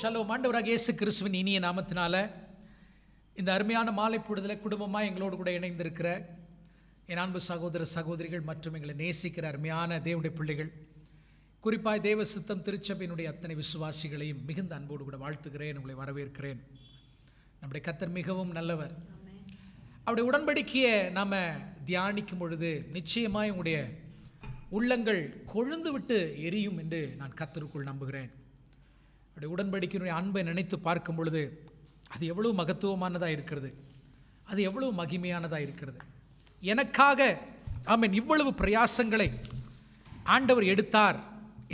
Shallow மாண்டவராக இயேசு கிறிஸ்துவின் இனிய நாமத்தினால இந்த அருமையான மாலை பொழுதில் குடும்பமாக எங்களோடு கூட இணைந்திருக்கிற என் அன்பு சகோதர சகோதரிகள் மற்றும் எங்களை நேசிக்கிற அருமையான தேவனுடைய பிள்ளைகள் குறிப்பாக தேவ சித்தம் திருச்சபையினுடைய அத்தனை விசுவாசிகளையும் மிகுந்த அன்போடு கூட வாழ்த்துகிறேன் உங்களை வரவேற்கிறேன் நம்முடைய கத்தர் மிகவும் நல்லவர் அவருடைய உடன்படிக்கையை நாம் தியானிக்கும் பொழுது நிச்சயமாக உங்களுடைய உள்ளங்கள் கொழுந்து விட்டு எரியும் என்று நான் கத்தருக்குள் நம்புகிறேன் அப்படி உடன்படிக்கையினுடைய அன்பை நினைத்து பார்க்கும் பொழுது அது எவ்வளவு மகத்துவமானதாக இருக்கிறது அது எவ்வளவு மகிமையானதாக இருக்கிறது எனக்காக ஆமீன் இவ்வளவு பிரயாசங்களை ஆண்டவர் எடுத்தார்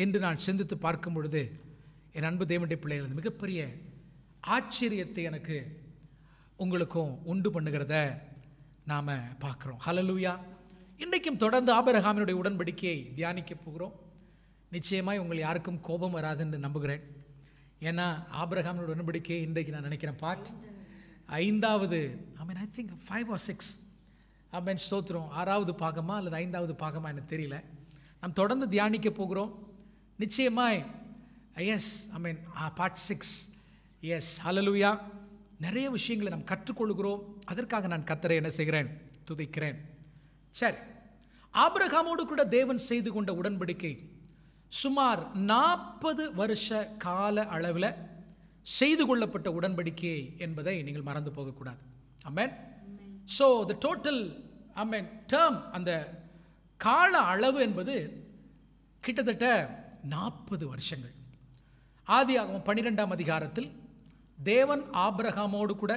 என்று நான் சிந்தித்து பார்க்கும் பொழுது என் அன்பு தேவண்டி பிள்ளைகள் மிகப்பெரிய ஆச்சரியத்தை எனக்கு உங்களுக்கும் உண்டு பண்ணுகிறத நாம் பார்க்குறோம் ஹலலூயா இன்றைக்கும் தொடர்ந்து ஆபரகாமினுடைய உடன்படிக்கையை தியானிக்க போகிறோம் நிச்சயமாய் உங்கள் யாருக்கும் கோபம் வராதுன்னு நம்புகிறேன் ஏன்னா ஆப்ரஹாமோட உடன்படிக்கை இன்றைக்கு நான் நினைக்கிறேன் பார்ட் ஐந்தாவது I mean I think five or six I mean ஸ்தோத்திரம் ஆறாவது பாகமா அல்லது ஐந்தாவது பாகமா எனக்கு தெரியல நாம் தொடர்ந்து தியானிக்க போகிறோம் நிச்சயமாய் yes I mean part six yes hallelujah நிறைய விஷயங்களை நாம் கற்றுக்கொள்கிறோம் அதற்காக நான் கத்தரை என்ன செய்கிறேன் துதிக்கிறேன் சரி ஆப்ரஹாமோடு கூட தேவன் செய்து கொண்ட உடன்படிக்கை சுமார் நாற்பது வருஷ கால அளவில் செய்து கொள்ளப்பட்ட உடன்படிக்கை என்பதை நீங்கள் மறந்து போகக்கூடாது amen so the total amen term அந்த கால அளவு என்பது கிட்டத்தட்ட நாற்பது வருஷங்கள் ஆதியாகவும் பன்னிரெண்டாம் அதிகாரத்தில் தேவன் ஆப்ரஹாமோடு கூட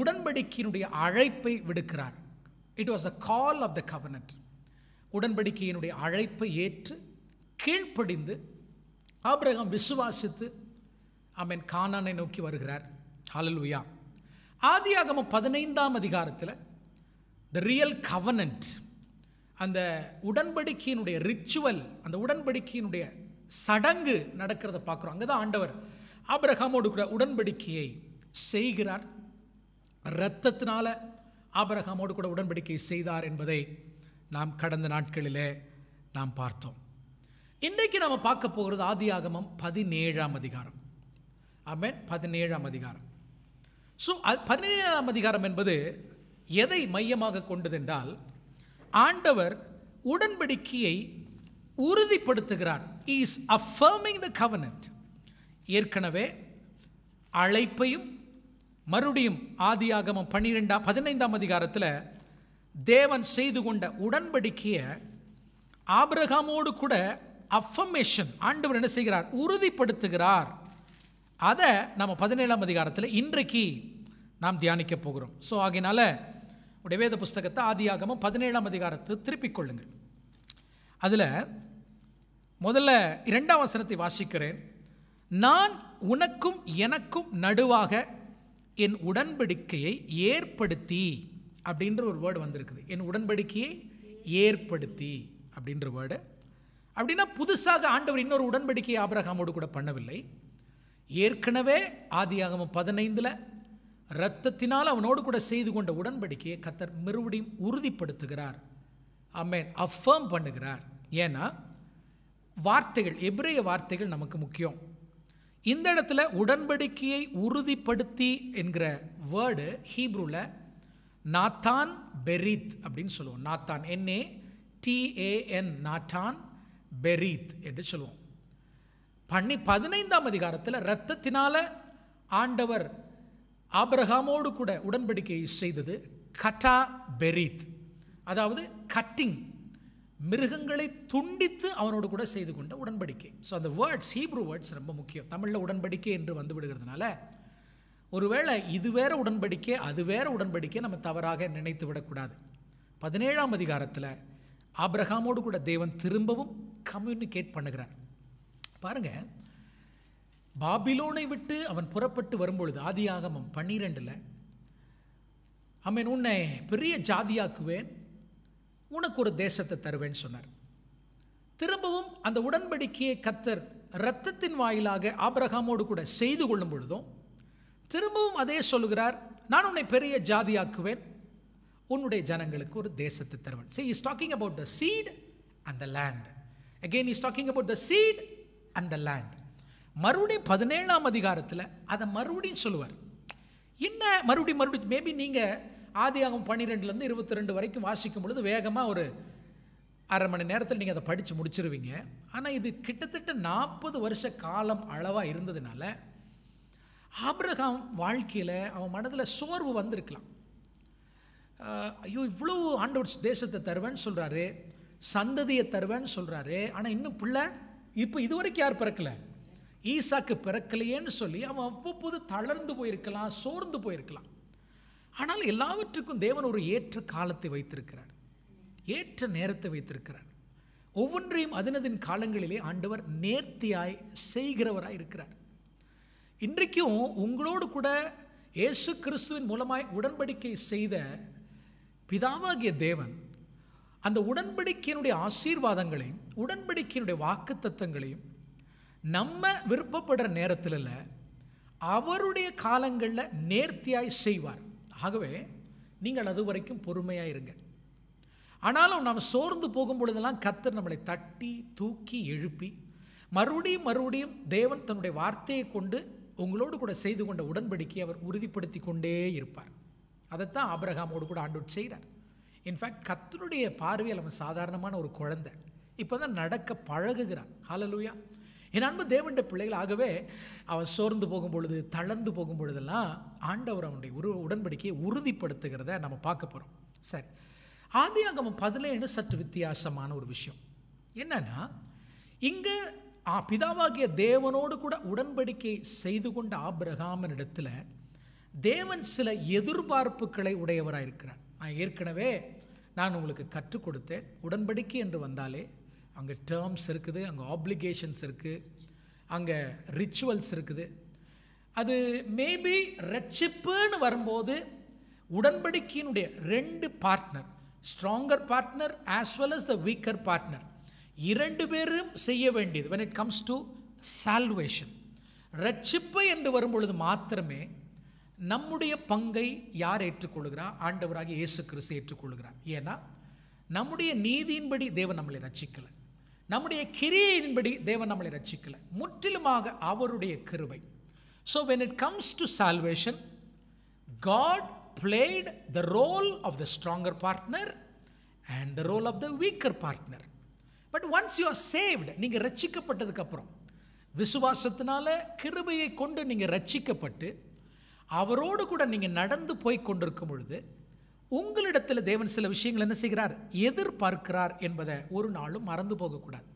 உடன்படிக்கையினுடைய அழைப்பை விடுக்கிறார் it was a call of the covenant உடன்படிக்கையினுடைய அழைப்பை ஏற்று கீழ்ப்படிந்து ஆபிரகாம் விசுவாசித்து அவன் கானானை நோக்கி வருகிறார் ஆதி ஆகம பதினைந்தாம் அதிகாரத்தில் த ரியல் கவனன்ட் அந்த உடன்படிக்கையினுடைய ரிச்சுவல் அந்த உடன்படிக்கையினுடைய சடங்கு நடக்கிறத பார்க்குறோம் அங்கே தான் ஆண்டவர் ஆபரகாமோடு கூட உடன்படிக்கையை செய்கிறார் இரத்தத்தினால ஆபரகாமோடு கூட உடன்படிக்கை செய்தார் என்பதை நாம் கடந்த நாட்களிலே நாம் பார்த்தோம் இன்றைக்கு நம்ம பார்க்க போகிறது ஆதி ஆகமம் பதினேழாம் அதிகாரம் ஆமேன் பதினேழாம் அதிகாரம் ஸோ அது பதினேழாம் அதிகாரம் என்பது எதை மையமாக கொண்டதென்றால் ஆண்டவர் உடன்படிக்கையை உறுதிப்படுத்துகிறார் இஸ் அஃபர்மிங் த கவனன்ட் ஏற்கனவே அழைப்பையும் மறுபடியும் ஆதி ஆகமம் பன்னிரெண்டாம் பதினைந்தாம் அதிகாரத்தில் தேவன் செய்து கொண்ட உடன்படிக்கையை ஆபிரகாமோடு கூட அஃபமேஷன் ஆண்டவர் என்ன செய்கிறார் உறுதிப்படுத்துகிறார் அதை நம்ம பதினேழாம் அதிகாரத்தில் இன்றைக்கு நாம் தியானிக்க போகிறோம் ஸோ ஆகையினால உடைய வேத புஸ்தகத்தை ஆதியாகமும் பதினேழாம் அதிகாரத்தை திருப்பிக் கொள்ளுங்கள் அதில் முதல்ல இரண்டாம் வசனத்தை வாசிக்கிறேன் நான் உனக்கும் எனக்கும் நடுவாக என் உடன்படிக்கையை ஏற்படுத்தி அப்படின்ற ஒரு வேர்டு வந்திருக்குது என் உடன்படிக்கையை ஏற்படுத்தி அப்படின்ற வேர்டு அப்படின்னா புதுசாக ஆண்டவர் இன்னொரு உடன்படிக்கையை ஆபரகாமோடு கூட பண்ணவில்லை ஏற்கனவே ஆதியாகமம் பதினைந்தில் ரத்தத்தினால் அவனோடு கூட செய்து கொண்ட உடன்படிக்கையை கத்தர் மறுபடியும் உறுதிப்படுத்துகிறார் அம்மேன் அஃபேம் பண்ணுகிறார் ஏன்னா வார்த்தைகள் எபிரேய வார்த்தைகள் நமக்கு முக்கியம் இந்த இடத்துல உடன்படிக்கையை உறுதிப்படுத்தி என்கிற வேர்டு ஹீப்ரூவில் நாத்தான் பெரித் அப்படின்னு சொல்லுவோம் நாத்தான் என்ஏ டிஏஎன் நாட்டான் பெரீத் என்று சொல்லுவோம் பண்ணி பதினைந்தாம் அதிகாரத்தில் இரத்தத்தினால் ஆண்டவர் ஆப்ரஹாமோடு கூட உடன்படிக்கை செய்தது கட்டா பெரீத் அதாவது கட்டிங் மிருகங்களை துண்டித்து அவனோடு கூட செய்து கொண்ட உடன்படிக்கை ஸோ அந்த வேர்ட்ஸ் ஹீப்ரூ வேர்ட்ஸ் ரொம்ப முக்கியம் தமிழில் உடன்படிக்கை என்று வந்து விடுகிறதுனால ஒருவேளை இது வேற உடன்படிக்கை அது வேற உடன்படிக்கை நம்ம தவறாக நினைத்து விடக்கூடாது பதினேழாம் அதிகாரத்தில் ஆப்ரஹாமோடு கூட தேவன் திரும்பவும் கம்யூனிகேட் பண்ணுகிறார் பாருங்கள் பாபிலோனை விட்டு அவன் புறப்பட்டு வரும்பொழுது ஆகமம் பன்னிரெண்டில் அவன் உன்னை பெரிய ஜாதியாக்குவேன் உனக்கு ஒரு தேசத்தை தருவேன் சொன்னார் திரும்பவும் அந்த உடன்படிக்கையை கத்தர் இரத்தத்தின் வாயிலாக ஆபிரகாமோடு கூட செய்து கொள்ளும் பொழுதும் திரும்பவும் அதே சொல்லுகிறார் நான் உன்னை பெரிய ஜாதியாக்குவேன் உன்னுடைய ஜனங்களுக்கு ஒரு தேசத்தை தருவன் she is talking about the seed and the land again is talking about the seed and the land மறுபடியும் பதினேழாம் அதிகாரத்தில் அதை மறுபடியும் சொல்லுவார் என்ன மறுபடியும் மறுபடியும் மேபி நீங்கள் ஆதி ஆகும் பன்னிரெண்டுலேருந்து இருபத்தி ரெண்டு வரைக்கும் வாசிக்கும் பொழுது வேகமாக ஒரு அரை மணி நேரத்தில் நீங்கள் அதை படித்து முடிச்சிருவீங்க ஆனால் இது கிட்டத்தட்ட நாற்பது வருஷ காலம் அளவாக இருந்ததுனால ஆப்ரகாம் வாழ்க்கையில் அவன் மனதில் சோர்வு வந்திருக்கலாம் ஐயோ இவ்வளோ ஆண்டவர் தேசத்தை தருவேன்னு சொல்கிறாரு சந்ததியை தருவேன்னு சொல்கிறாரு ஆனால் இன்னும் பிள்ளை இப்போ இதுவரைக்கும் யார் பிறக்கலை ஈசாக்கு பிறக்கலையேன்னு சொல்லி அவன் அவ்வப்போது தளர்ந்து போயிருக்கலாம் சோர்ந்து போயிருக்கலாம் ஆனால் எல்லாவற்றுக்கும் தேவன் ஒரு ஏற்ற காலத்தை வைத்திருக்கிறார் ஏற்ற நேரத்தை வைத்திருக்கிறார் ஒவ்வொன்றையும் அதினதின் காலங்களிலே ஆண்டவர் நேர்த்தியாய் செய்கிறவராய் இருக்கிறார் இன்றைக்கும் உங்களோடு கூட இயேசு கிறிஸ்துவின் மூலமாய் உடன்படிக்கை செய்த பிதாவாகிய தேவன் அந்த உடன்படிக்கையினுடைய ஆசீர்வாதங்களையும் உடன்படிக்கையினுடைய வாக்கு தத்துவங்களையும் நம்ம விருப்பப்படுற நேரத்தில் இல்லை அவருடைய காலங்களில் நேர்த்தியாய் செய்வார் ஆகவே நீங்கள் அது வரைக்கும் பொறுமையாக இருங்க ஆனாலும் நாம் சோர்ந்து போகும் பொழுதெல்லாம் கத்தர் நம்மளை தட்டி தூக்கி எழுப்பி மறுபடியும் மறுபடியும் தேவன் தன்னுடைய வார்த்தையை கொண்டு உங்களோடு கூட செய்து கொண்ட உடன்படிக்கையை அவர் உறுதிப்படுத்தி கொண்டே இருப்பார் அதைத்தான் ஆப்ரஹாமோடு கூட ஆண்டோட் செய்கிறார் இன்ஃபேக்ட் கத்தனுடைய பார்வையில் அவன் சாதாரணமான ஒரு குழந்தை இப்போ தான் நடக்க பழகுகிறான் ஹாலலூயா என் அன்பு தேவண்ட பிள்ளைகள் ஆகவே அவன் சோர்ந்து போகும் பொழுது தளர்ந்து போகும் பொழுதெல்லாம் ஆண்டவர் அவனுடைய உரு உடன்படிக்கையை உறுதிப்படுத்துகிறத நம்ம பார்க்க போகிறோம் சரி ஆதி அங்கம் பதினேழு சற்று வித்தியாசமான ஒரு விஷயம் என்னன்னா இங்கே பிதாவாகிய தேவனோடு கூட உடன்படிக்கை செய்து கொண்ட ஆபிரகாமன் இடத்துல தேவன் சில எதிர்பார்ப்புகளை உடையவராக இருக்கிறார் நான் ஏற்கனவே நான் உங்களுக்கு கற்றுக் கொடுத்தேன் உடன்படிக்கை என்று வந்தாலே அங்கே டேர்ம்ஸ் இருக்குது அங்கே ஆப்ளிகேஷன்ஸ் இருக்குது அங்கே ரிச்சுவல்ஸ் இருக்குது அது மேபி ரட்சிப்புன்னு வரும்போது உடன்படிக்கையினுடைய ரெண்டு partner stronger partner as well as the weaker partner இரண்டு பேரும் செய்ய வேண்டியது when it comes to salvation ரட்சிப்பு என்று வரும்பொழுது மாத்திரமே நம்முடைய பங்கை யார் ஏற்றுக்கொள்கிறார் ஆண்டவராக இயேசு கிறிஸ்து ஏற்றுக்கொள்கிறார் ஏன்னா நம்முடைய நீதியின்படி தேவன் நம்மளை ரச்சிக்கலை நம்முடைய கிரியையின்படி தேவன் நம்மளை ரச்சிக்கலை முற்றிலுமாக அவருடைய கிருபை so when it comes to salvation God played the role of the stronger partner and the role of the weaker partner but once you are saved நீங்கள் ரட்சிக்கப்பட்டதுக்கப்புறம் விசுவாசத்தினால கிருபையை கொண்டு நீங்கள் ரட்சிக்கப்பட்டு அவரோடு கூட நீங்கள் நடந்து போய் கொண்டிருக்கும் பொழுது உங்களிடத்தில் தேவன் சில விஷயங்கள் என்ன செய்கிறார் எதிர்பார்க்கிறார் என்பதை ஒரு நாளும் மறந்து போகக்கூடாது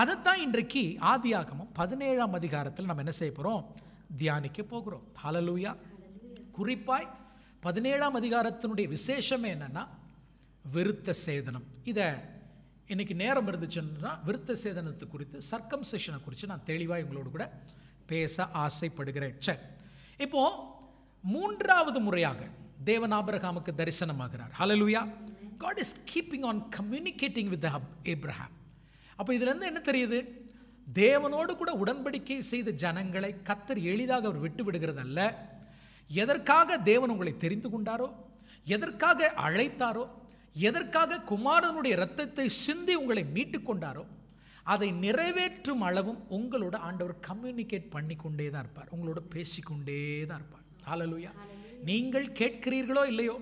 அதைத்தான் இன்றைக்கு ஆகமும் பதினேழாம் அதிகாரத்தில் நம்ம என்ன செய்ய போகிறோம் தியானிக்க போகிறோம் ஹலலூயா குறிப்பாய் பதினேழாம் அதிகாரத்தினுடைய விசேஷமே என்னென்னா விருத்த சேதனம் இதை இன்றைக்கி நேரம் இருந்துச்சுன்னா விருத்த சேதனத்தை குறித்து சர்க்கம் செஷனை குறித்து நான் தெளிவாக எங்களோடு கூட பேச ஆசைப்படுகிறேன் சரி இப்போ மூன்றாவது முறையாக தேவன் ஆபிரகாமுக்கு தரிசனமாகிறார் hallelujah God is keeping on communicating with Abraham அப்போ இதுலேருந்து என்ன தெரியுது தேவனோடு கூட உடன்படிக்கை செய்த ஜனங்களை கத்தர் எளிதாக அவர் விட்டு விடுகிறதல்ல எதற்காக தேவன் உங்களை தெரிந்து கொண்டாரோ எதற்காக அழைத்தாரோ எதற்காக குமாரனுடைய இரத்தத்தை சிந்தி உங்களை மீட்டு கொண்டாரோ அதை நிறைவேற்றும் அளவும் உங்களோட ஆண்டவர் கம்யூனிகேட் பண்ணிக்கொண்டே தான் இருப்பார் உங்களோட பேசிக்கொண்டே தான் இருப்பார் ஹாலலூயா நீங்கள் கேட்கிறீர்களோ இல்லையோ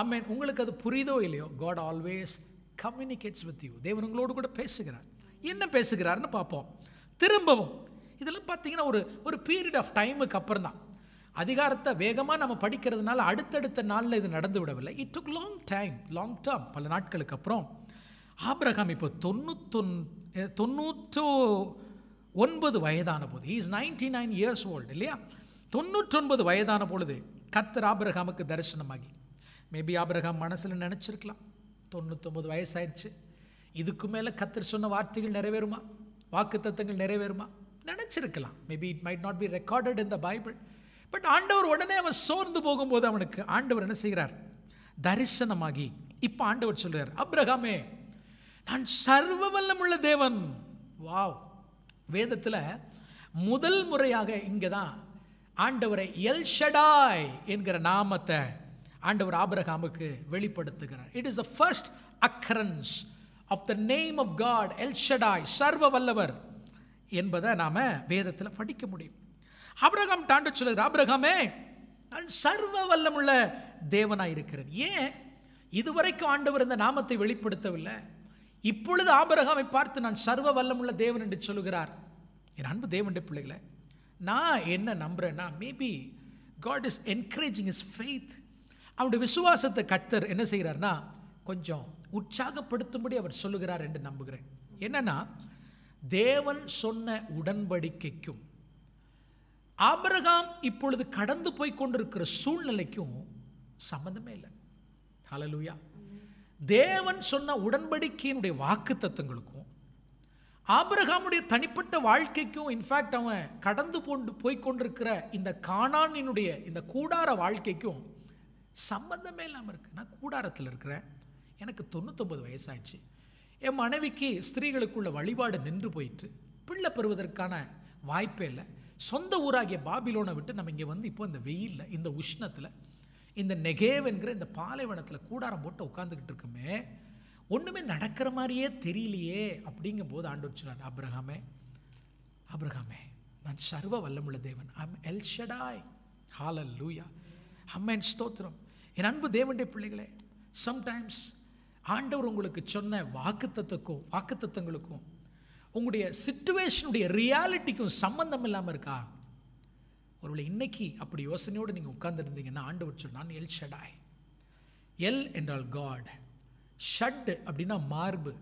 ஆமேன் உங்களுக்கு அது புரியுதோ இல்லையோ God always communicates with you தேவன் உங்களோடு கூட பேசுகிறார் என்ன பேசுகிறாருன்னு பார்ப்போம் திரும்பவும் இதெல்லாம் பார்த்தீங்கன்னா ஒரு ஒரு பீரியட் ஆஃப் டைமுக்கு அப்புறம் தான் அதிகாரத்தை வேகமாக நம்ம படிக்கிறதுனால அடுத்தடுத்த நாளில் இது நடந்து விடவில்லை it took long time long term பல நாட்களுக்கு அப்புறம் ஆப்ரஹாம் இப்போ தொண்ணூத்தொன் தொண்ணூற்றோ ஒன்பது வயதான போது is ninety nine years old இல்லையா தொண்ணூற்றொன்பது வயதான பொழுது கத்தர் ஆபிரகாமுக்கு தரிசனமாகி மேபி ஆபிரகாம் மனசில் நினச்சிருக்கலாம் தொண்ணூற்றொம்பது வயசாயிடுச்சு இதுக்கு மேலே கத்தர் சொன்ன வார்த்தைகள் நிறைவேறுமா வாக்கு நிறைவேறுமா நினச்சிருக்கலாம் maybe it might not be recorded in the Bible but ஆண்டவர் உடனே அவன் சோர்ந்து போகும்போது அவனுக்கு ஆண்டவர் என்ன செய்கிறார் தரிசனமாகி இப்போ ஆண்டவர் சொல்கிறார் அப்ரஹாமே நான் சர்வ வல்லமுள்ள தேவன் வாவ் வேதத்தில் முதல் முறையாக இங்கே தான் ஆண்டவரை எல் ஷடாய் என்கிற நாமத்தை ஆண்டவர் ஆபிரகாமுக்கு வெளிப்படுத்துகிறார் it is the first occurrence of the name of God El Shaddai சர்வ வல்லவர் என்பதை நாம் வேதத்தில் படிக்க முடியும் ஆபிரகாம் தாண்டு சொல்லுகிற ஆபிரகாமே நான் சர்வ வல்லமுள்ள தேவனாக இருக்கிறேன் ஏன் இதுவரைக்கும் ஆண்டவர் இந்த நாமத்தை வெளிப்படுத்தவில்லை இப்பொழுது ஆபரகாமை பார்த்து நான் சர்வ வல்லமுள்ள தேவன் என்று சொல்லுகிறார் என் அன்பு தேவனுடைய பிள்ளைகளை நான் என்ன நம்புகிறேன்னா maybe God is encouraging is faith அவனுடைய விசுவாசத்தை கத்தர் என்ன செய்கிறார்னா கொஞ்சம் உற்சாகப்படுத்தும்படி அவர் சொல்லுகிறார் என்று நம்புகிறேன் என்னென்னா தேவன் சொன்ன உடன்படிக்கைக்கும் ஆபரகாம் இப்பொழுது கடந்து போய் கொண்டிருக்கிற சூழ்நிலைக்கும் சம்மந்தமே இல்லை ஹலலூயா தேவன் சொன்ன உடன்படிக்கையினுடைய வாக்கு தத்துவங்களுக்கும் ஆபிரகாமுடைய தனிப்பட்ட வாழ்க்கைக்கும் இன்ஃபேக்ட் அவன் கடந்து கொண்டு போய்கொண்டிருக்கிற இந்த காணானினுடைய இந்த கூடார வாழ்க்கைக்கும் சம்பந்தமே இல்லாமல் இருக்குது நான் கூடாரத்தில் இருக்கிறேன் எனக்கு தொண்ணூத்தொம்பது வயசாச்சு என் மனைவிக்கு ஸ்திரீகளுக்குள்ள வழிபாடு நின்று போயிட்டு பிள்ளை பெறுவதற்கான வாய்ப்பே இல்லை சொந்த ஊராகிய பாபிலோனை விட்டு நம்ம இங்கே வந்து இப்போ இந்த வெயிலில் இந்த உஷ்ணத்தில் இந்த நெகேவ் என்கிற இந்த பாலைவனத்தில் கூடாரம் போட்டு உட்காந்துக்கிட்டு இருக்குமே ஒன்றுமே நடக்கிற மாதிரியே தெரியலையே அப்படிங்கும் போது ஆண்டு சொன்னார் அப்ரஹாமே அப்ரஹாமே நான் சர்வ வல்லமுள்ள தேவன் ஐம் எல் ஷடாய் ஹாலல் லூயா அம்மன் ஸ்தோத்திரம் என் அன்பு தேவனுடைய பிள்ளைகளே சம்டைம்ஸ் ஆண்டவர் உங்களுக்கு சொன்ன வாக்குத்தத்துக்கும் வாக்குத்தத்தங்களுக்கும் உங்களுடைய சுச்சுவேஷனுடைய ரியாலிட்டிக்கும் சம்மந்தம் இல்லாமல் இருக்கா ஒருவேளை இன்னைக்கு அப்படி யோசனையோடு நீங்கள் உட்கார்ந்துருந்தீங்கன்னா ஆண்டவர் சொன்னான் எல் ஷடாய் எல் என்றால் காட் ஷட் அப்படின்னா மார்பு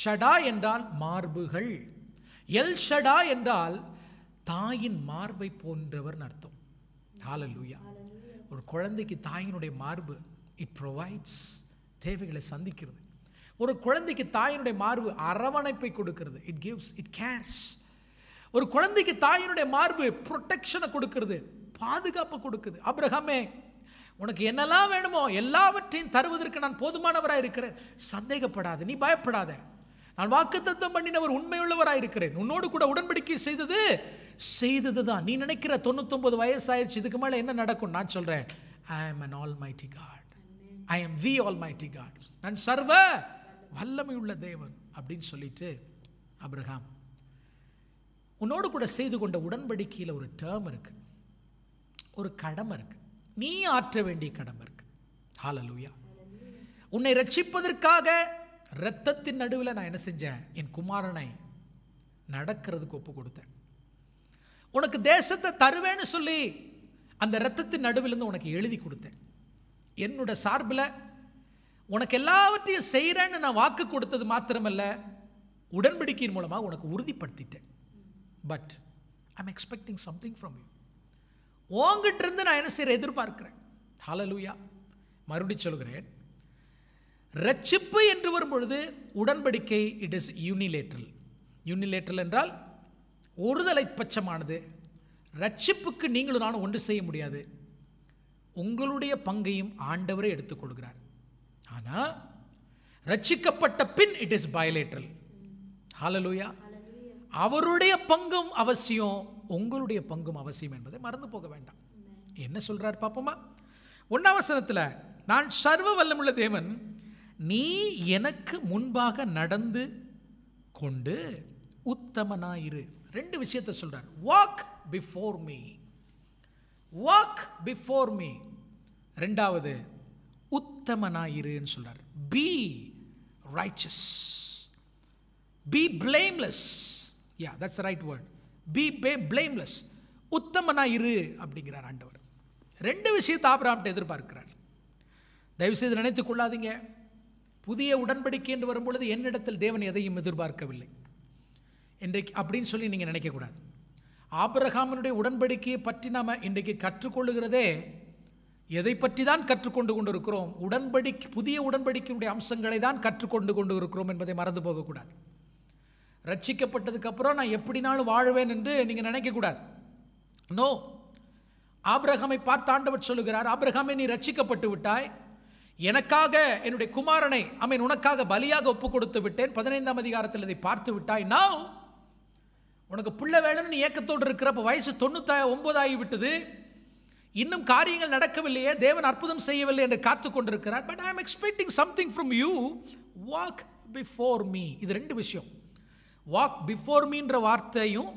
ஷடா என்றால் மார்புகள் எல் ஷடா என்றால் தாயின் மார்பை போன்றவர்னு அர்த்தம் ஹாலலூயா ஒரு குழந்தைக்கு தாயினுடைய மார்பு இட் ப்ரொவைட்ஸ் தேவைகளை சந்திக்கிறது ஒரு குழந்தைக்கு தாயினுடைய மார்பு அரவணைப்பை கொடுக்கிறது இட் கிவ்ஸ் இட் கேர்ஸ் ஒரு குழந்தைக்கு தாயினுடைய மார்பு ப்ரொட்டெக்ஷனை கொடுக்குறது பாதுகாப்பை கொடுக்குது அப்ரஹாமே உனக்கு என்னெல்லாம் வேணுமோ எல்லாவற்றையும் தருவதற்கு நான் போதுமானவராக இருக்கிறேன் சந்தேகப்படாது நீ பயப்படாத நான் வாக்குத்தத்தம் பண்ணினவர் உண்மையுள்ளவராக இருக்கிறேன் உன்னோடு கூட உடன்படிக்கை செய்தது செய்தது தான் நீ நினைக்கிற தொண்ணூத்தொம்பது வயசாயிருச்சு இதுக்கு மேலே என்ன நடக்கும் நான் சொல்கிறேன் I am an almighty God I am the all almighty God நான் சர்வ வல்லமை உள்ள தேவன் அப்படின்னு சொல்லிட்டு அப்ரஹாம் உன்னோடு கூட செய்து கொண்ட உடன்படிக்கையில் ஒரு டேர்ம் இருக்குது ஒரு கடமை இருக்குது நீ ஆற்ற வேண்டிய கடமை இருக்குது ஹாலலூயா உன்னை ரட்சிப்பதற்காக இரத்தத்தின் நடுவில் நான் என்ன செஞ்சேன் என் குமாரனை நடக்கிறதுக்கு ஒப்பு கொடுத்தேன் உனக்கு தேசத்தை தருவேன்னு சொல்லி அந்த இரத்தத்தின் நடுவிலிருந்து உனக்கு எழுதி கொடுத்தேன் என்னோட சார்பில் உனக்கு எல்லாவற்றையும் செய்கிறேன்னு நான் வாக்கு கொடுத்தது மாத்திரமல்ல உடன்படிக்கையின் மூலமாக உனக்கு உறுதிப்படுத்திட்டேன் but I'm expecting something from you உங்ககிட்ட இருந்து நான் என்ன செய்கிற எதிர்பார்க்கிறேன் ஹாலலூயா மறுபடி சொல்கிறேன் ரட்சிப்பு என்று வரும்பொழுது உடன்படிக்கை இட் இஸ் யூனிலேட்ரல் யூனிலேட்ரல் என்றால் ஒருதலை பட்சமானது ரட்சிப்புக்கு நீங்களும் நானும் ஒன்று செய்ய முடியாது உங்களுடைய பங்கையும் ஆண்டவரே எடுத்துக்கொள்கிறார் ஆனால் ரட்சிக்கப்பட்ட பின் இட் இஸ் பயலேட்ரல் ஹாலலூயா அவருடைய பங்கும் அவசியம் உங்களுடைய பங்கும் அவசியம் என்பதை மறந்து போக வேண்டாம் என்ன சொல்கிறார் பார்ப்போமா ஒன்னாவசனத்தில் நான் சர்வ வல்லமுள்ள தேவன் நீ எனக்கு முன்பாக நடந்து கொண்டு உத்தமனாயிரு ரெண்டு விஷயத்தை சொல்கிறார் walk before me walk before me ரெண்டாவது உத்தமனாயிருன்னு சொல்கிறார் be righteous be blameless yeah that's right word be be blameless உத்தமனாக இரு அப்படிங்கிறார் ஆண்டவர் ரெண்டு விஷயத்தை ஆபராம்கிட்ட எதிர்பார்க்கிறார் தயவுசெய்து நினைத்து கொள்ளாதீங்க புதிய உடன்படிக்கை என்று வரும்பொழுது என்னிடத்தில் தேவன் எதையும் எதிர்பார்க்கவில்லை இன்றைக்கு அப்படின்னு சொல்லி நீங்கள் நினைக்கக்கூடாது ஆபிரகாமனுடைய உடன்படிக்கையை பற்றி நாம் இன்றைக்கு கற்றுக்கொள்ளுகிறதே எதை பற்றி தான் கற்றுக்கொண்டு கொண்டு இருக்கிறோம் உடன்படிக்கை புதிய உடன்படிக்கையுடைய அம்சங்களை தான் கற்றுக்கொண்டு கொண்டு இருக்கிறோம் என்பதை மறந்து போகக்கூடாது ரட்சிக்கப்பட்டதுக்கப்புறம் நான் எப்படினாலும் வாழ்வேன் என்று நீங்கள் நினைக்கக்கூடாது நோ ஆப்ரஹாமை பார்த்து ஆண்டவர் சொல்லுகிறார் ஆப்ரஹாமை நீ ரட்சிக்கப்பட்டு விட்டாய் எனக்காக என்னுடைய குமாரனை அமீன் உனக்காக பலியாக ஒப்பு கொடுத்து விட்டேன் பதினைந்தாம் அதிகாரத்தில் இதை பார்த்து விட்டாய் நான் உனக்கு பிள்ளை வேணும்னு ஏக்கத்தோடு இருக்கிறப்ப வயசு தொண்ணூத்தாய் ஒன்பதாகி விட்டது இன்னும் காரியங்கள் நடக்கவில்லையே தேவன் அற்புதம் செய்யவில்லை என்று காத்து கொண்டிருக்கிறார் but I am expecting something from you walk before me இது ரெண்டு விஷயம் வாக் பிஃபோர் மீன்ற வார்த்தையும்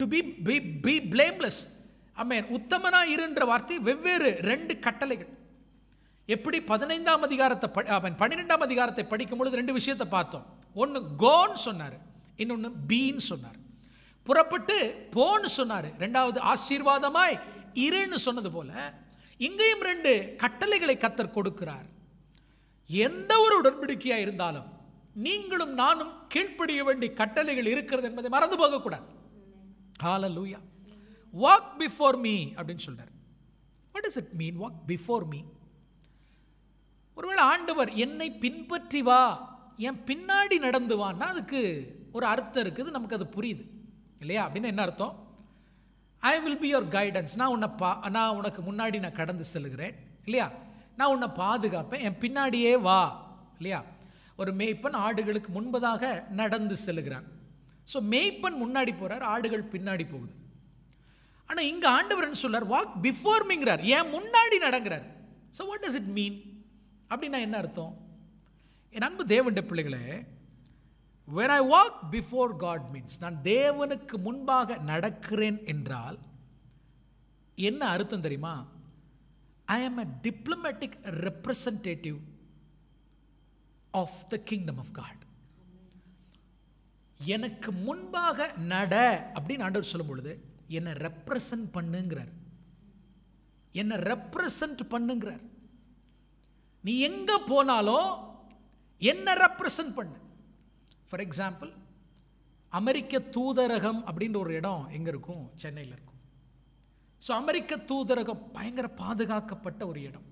to be be be blameless mean உத்தமனாக இருன்ற வார்த்தை வெவ்வேறு ரெண்டு கட்டளைகள் எப்படி பதினைந்தாம் அதிகாரத்தை ப பன்னிரெண்டாம் அதிகாரத்தை படிக்கும் பொழுது ரெண்டு விஷயத்தை பார்த்தோம் ஒன்று கோன்னு சொன்னார் இன்னொன்று பீன்னு சொன்னார் புறப்பட்டு போன்னு சொன்னார் ரெண்டாவது ஆசீர்வாதமாய் இருன்னு சொன்னது போல இங்கேயும் ரெண்டு கட்டளைகளை கத்தர் கொடுக்கிறார் எந்த ஒரு உடன்படிக்கையாக இருந்தாலும் நீங்களும் நானும் கீழ்ப்படிய வேண்டிய கட்டளைகள் இருக்கிறது என்பதை மறந்து போகக்கூடாது ஹால லூயா வாக் பிஃபோர் மீ அப்படின்னு சொல்கிறார் what is it mean walk before me ஒருவேளை ஆண்டவர் என்னை பின்பற்றி வா என் பின்னாடி நடந்து வான்னா அதுக்கு ஒரு அர்த்தம் இருக்குது நமக்கு அது புரியுது இல்லையா அப்படின்னு என்ன அர்த்தம் I will be your guidance நான் உன்னை பா நான் உனக்கு முன்னாடி நான் கடந்து செல்கிறேன் இல்லையா நான் உன்னை பாதுகாப்பேன் என் பின்னாடியே வா இல்லையா ஒரு மேய்ப்பன் ஆடுகளுக்கு முன்பதாக நடந்து செல்கிறான் ஸோ மேய்ப்பன் முன்னாடி போகிறார் ஆடுகள் பின்னாடி போகுது ஆனால் இங்கே ஆண்டவரன் சொல்கிறார் வாக் மீங்கிறார் ஏன் முன்னாடி நடங்கிறார் so what does it mean அப்படின்னா என்ன அர்த்தம் என் அன்பு தேவண்ட பிள்ளைகளே where I walk before God means நான் தேவனுக்கு முன்பாக நடக்கிறேன் என்றால் என்ன அர்த்தம் தெரியுமா I am a diplomatic representative of the kingdom of God எனக்கு முன்பாக நட அப்படின்னு ஆண்டவர் சொல்லும் பொழுது என்னை ரெப்ரசன்ட் பண்ணுங்கிறார் என்னை ரெப்ரசன்ட் பண்ணுங்கிறார் நீ எங்கே போனாலும் என்ன ரெப்ரசன்ட் பண்ணு ஃபார் எக்ஸாம்பிள் அமெரிக்க தூதரகம் அப்படின்ற ஒரு இடம் எங்கே இருக்கும் சென்னையில் இருக்கும் ஸோ அமெரிக்க தூதரகம் பயங்கர பாதுகாக்கப்பட்ட ஒரு இடம்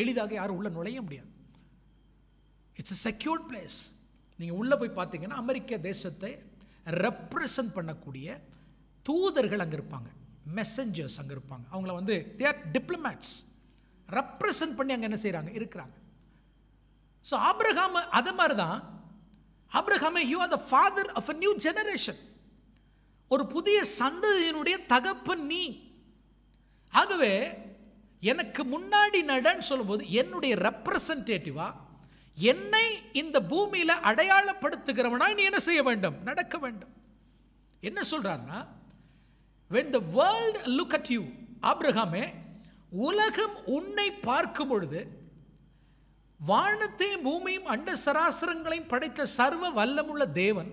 எளிதாக யாரும் உள்ளே நுழைய முடியாது இட்ஸ் அ செக்யூர்ட் பிளேஸ் நீங்கள் உள்ளே போய் பார்த்தீங்கன்னா அமெரிக்க தேசத்தை ரெப்ரசன்ட் பண்ணக்கூடிய தூதர்கள் அங்கே இருப்பாங்க மெசஞ்சர்ஸ் அங்கே இருப்பாங்க அவங்கள வந்து தே ஆர் டிப்ளமேட்ஸ் ரெப்ரசன்ட் பண்ணி அங்கே என்ன செய்கிறாங்க இருக்கிறாங்க ஸோ ஆப்ரஹாம் அதை மாதிரி தான் Abraham you are the father of a new generation ஒரு புதிய சந்ததியினுடைய தகப்பன் நீ ஆகவே எனக்கு முன்னாடி நடன்னு சொல்லும்போது என்னுடைய ரெப்ரசன்டேட்டிவாக என்னை இந்த பூமியில் அடையாளப்படுத்துகிறவனா நீ என்ன செய்ய வேண்டும் நடக்க வேண்டும் என்ன சொல்கிறார்னா when the world look at you ஆப்ரஹாமே உலகம் உன்னை பார்க்கும் பொழுது வானத்தையும் பூமியும் அண்ட சராசரங்களையும் படைத்த சர்வ வல்லமுள்ள தேவன்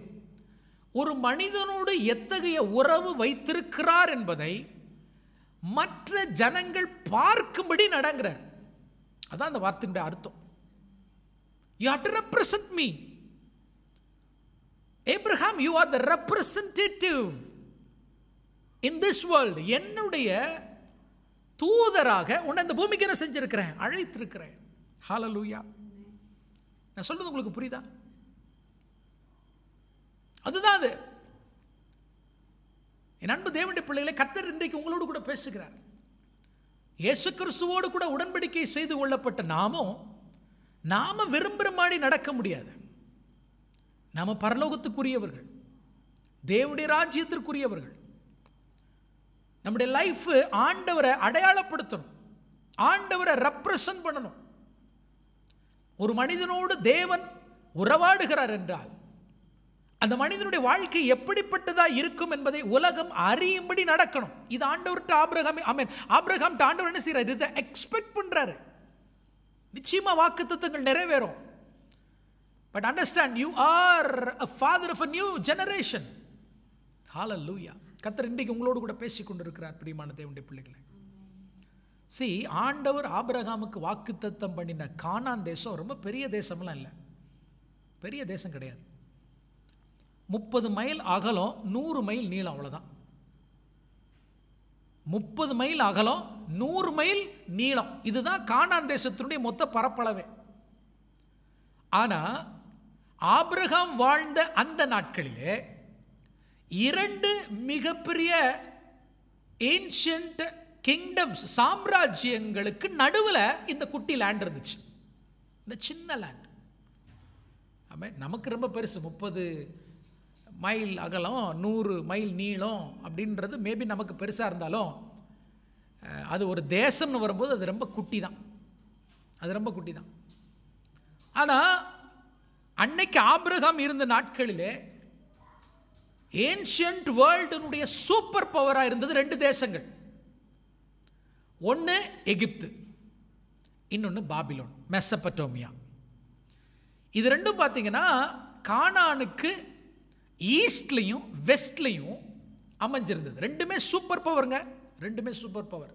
ஒரு மனிதனோடு எத்தகைய உறவு வைத்திருக்கிறார் என்பதை மற்ற ஜனங்கள் பார்க்கும்படி நடங்கிறார் அதான் அந்த வார்த்தையினுடைய அர்த்தம் you have to represent me. Abraham you are the representative in this world என்னுடைய தூதராக உன்னை இந்த பூமிக்கு என்ன செஞ்சுருக்கிறேன் அழைத்திருக்கிறேன் ஹாலலூயா நான் சொல்றது உங்களுக்கு புரியுதா அதுதான் அது என் அன்பு தேவண்டி பிள்ளைகளை கத்தர் இன்றைக்கு உங்களோடு கூட பேசுகிறார் இயேசு கிறிஸ்துவோடு கூட உடன்படிக்கை செய்து கொள்ளப்பட்ட நாமும் நாம் விரும்புகிற மாதிரி நடக்க முடியாது நாம் பரலோகத்துக்குரியவர்கள் தேவனுடைய ராஜ்யத்திற்குரியவர்கள் நம்முடைய லைஃபு ஆண்டவரை அடையாளப்படுத்தணும் ஆண்டவரை ரெப்ரசன்ட் பண்ணணும் ஒரு மனிதனோடு தேவன் உறவாடுகிறார் என்றால் அந்த மனிதனுடைய வாழ்க்கை எப்படிப்பட்டதாக இருக்கும் என்பதை உலகம் அறியும்படி நடக்கணும் இது ஆண்டவர்கிட்ட ஆப்ரஹாம் ஆமேன் ஆப்ரஹாம் ஆண்டவர் என்ன செய்கிறார் இதை எக்ஸ்பெக்ட் பண்ணுறாரு நிச்சயமாக வாக்கு தத்துவங்கள் நிறைவேறும் but understand you are a father of a new generation hallelujah கத்தர் இன்றைக்கு உங்களோடு கூட பேசி கொண்டிருக்கிறார் பிரியமான தேவனுடைய பிள்ளைகளை சி ஆண்டவர் ஆபிரகாமுக்கு வாக்கு தத்தம் பண்ணின கானான் தேசம் ரொம்ப பெரிய தேசம்லாம் இல்லை பெரிய தேசம் கிடையாது முப்பது மைல் அகலம் நூறு மைல் நீளம் அவ்வளோதான் முப்பது மைல் அகலம் நூறு மைல் நீளம் இதுதான் கானான் தேசத்தினுடைய மொத்த பரப்பளவே ஆனால் ஆப்ரஹாம் வாழ்ந்த அந்த நாட்களிலே இரண்டு மிகப்பெரிய ஏன்ஷியன்ட் கிங்டம்ஸ் சாம்ராஜ்யங்களுக்கு நடுவில் இந்த குட்டி லேண்ட் இருந்துச்சு இந்த சின்ன லேண்ட் ஆமாம் நமக்கு ரொம்ப பெருசு முப்பது மைல் அகலம் நூறு மைல் நீளம் அப்படின்றது மேபி நமக்கு பெருசாக இருந்தாலும் அது ஒரு தேசம்னு வரும்போது அது ரொம்ப குட்டி தான் அது ரொம்ப குட்டி தான் ஆனால் அன்னைக்கு ஆப்ரஹாம் இருந்த நாட்களிலே ஏன்ஷியன்ட் வேர்ல்டுனுடைய சூப்பர் பவராக இருந்தது ரெண்டு தேசங்கள் ஒன்று எகிப்து இன்னொன்று பாபிலோன் மெசப்பட்டோமியா இது ரெண்டும் பார்த்தீங்கன்னா கானானுக்கு ஈஸ்ட்லேயும் வெஸ்ட்லேயும் அமைஞ்சிருந்தது ரெண்டுமே சூப்பர் பவருங்க ரெண்டுமே சூப்பர் பவர்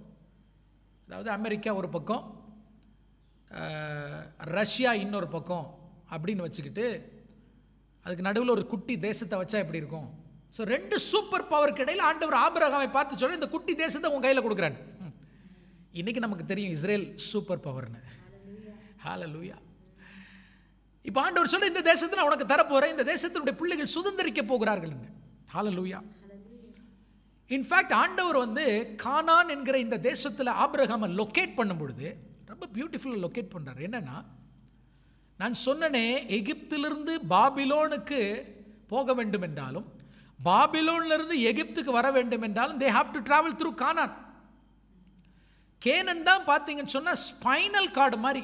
அதாவது அமெரிக்கா ஒரு பக்கம் ரஷ்யா இன்னொரு பக்கம் அப்படின்னு வச்சுக்கிட்டு அதுக்கு நடுவில் ஒரு குட்டி தேசத்தை வச்சா எப்படி இருக்கும் ஸோ ரெண்டு சூப்பர் பவருக்கு இடையில் ஆண்டவர் ஆபரகாவை பார்த்து சொல்ல இந்த குட்டி தேசத்தை உங்கள் கையில் கொடுக்குறான் இன்றைக்கி நமக்கு தெரியும் இஸ்ரேல் சூப்பர் பவர்னு ஹால லூயா இப்போ ஆண்டவர் சொல்ல இந்த தேசத்தில் நான் உனக்கு தரப்போகிறேன் இந்த தேசத்தினுடைய பிள்ளைகள் சுதந்திரிக்க போகிறார்கள் ஹால லூயா இன்ஃபேக்ட் ஆண்டவர் வந்து கானான் என்கிற இந்த தேசத்தில் ஆப்ரஹாமை லொக்கேட் பண்ணும் பொழுது ரொம்ப பியூட்டிஃபுல்லாக லொக்கேட் பண்ணுறாரு என்னென்னா நான் சொன்னனே எகிப்திலிருந்து பாபிலோனுக்கு போக வேண்டும் என்றாலும் பாபிலோன்லேருந்து எகிப்துக்கு வர வேண்டும் என்றாலும் they have to travel through கானான் கேனன் தான் பார்த்தீங்கன்னு சொன்னால் ஸ்பைனல் கார்டு மாதிரி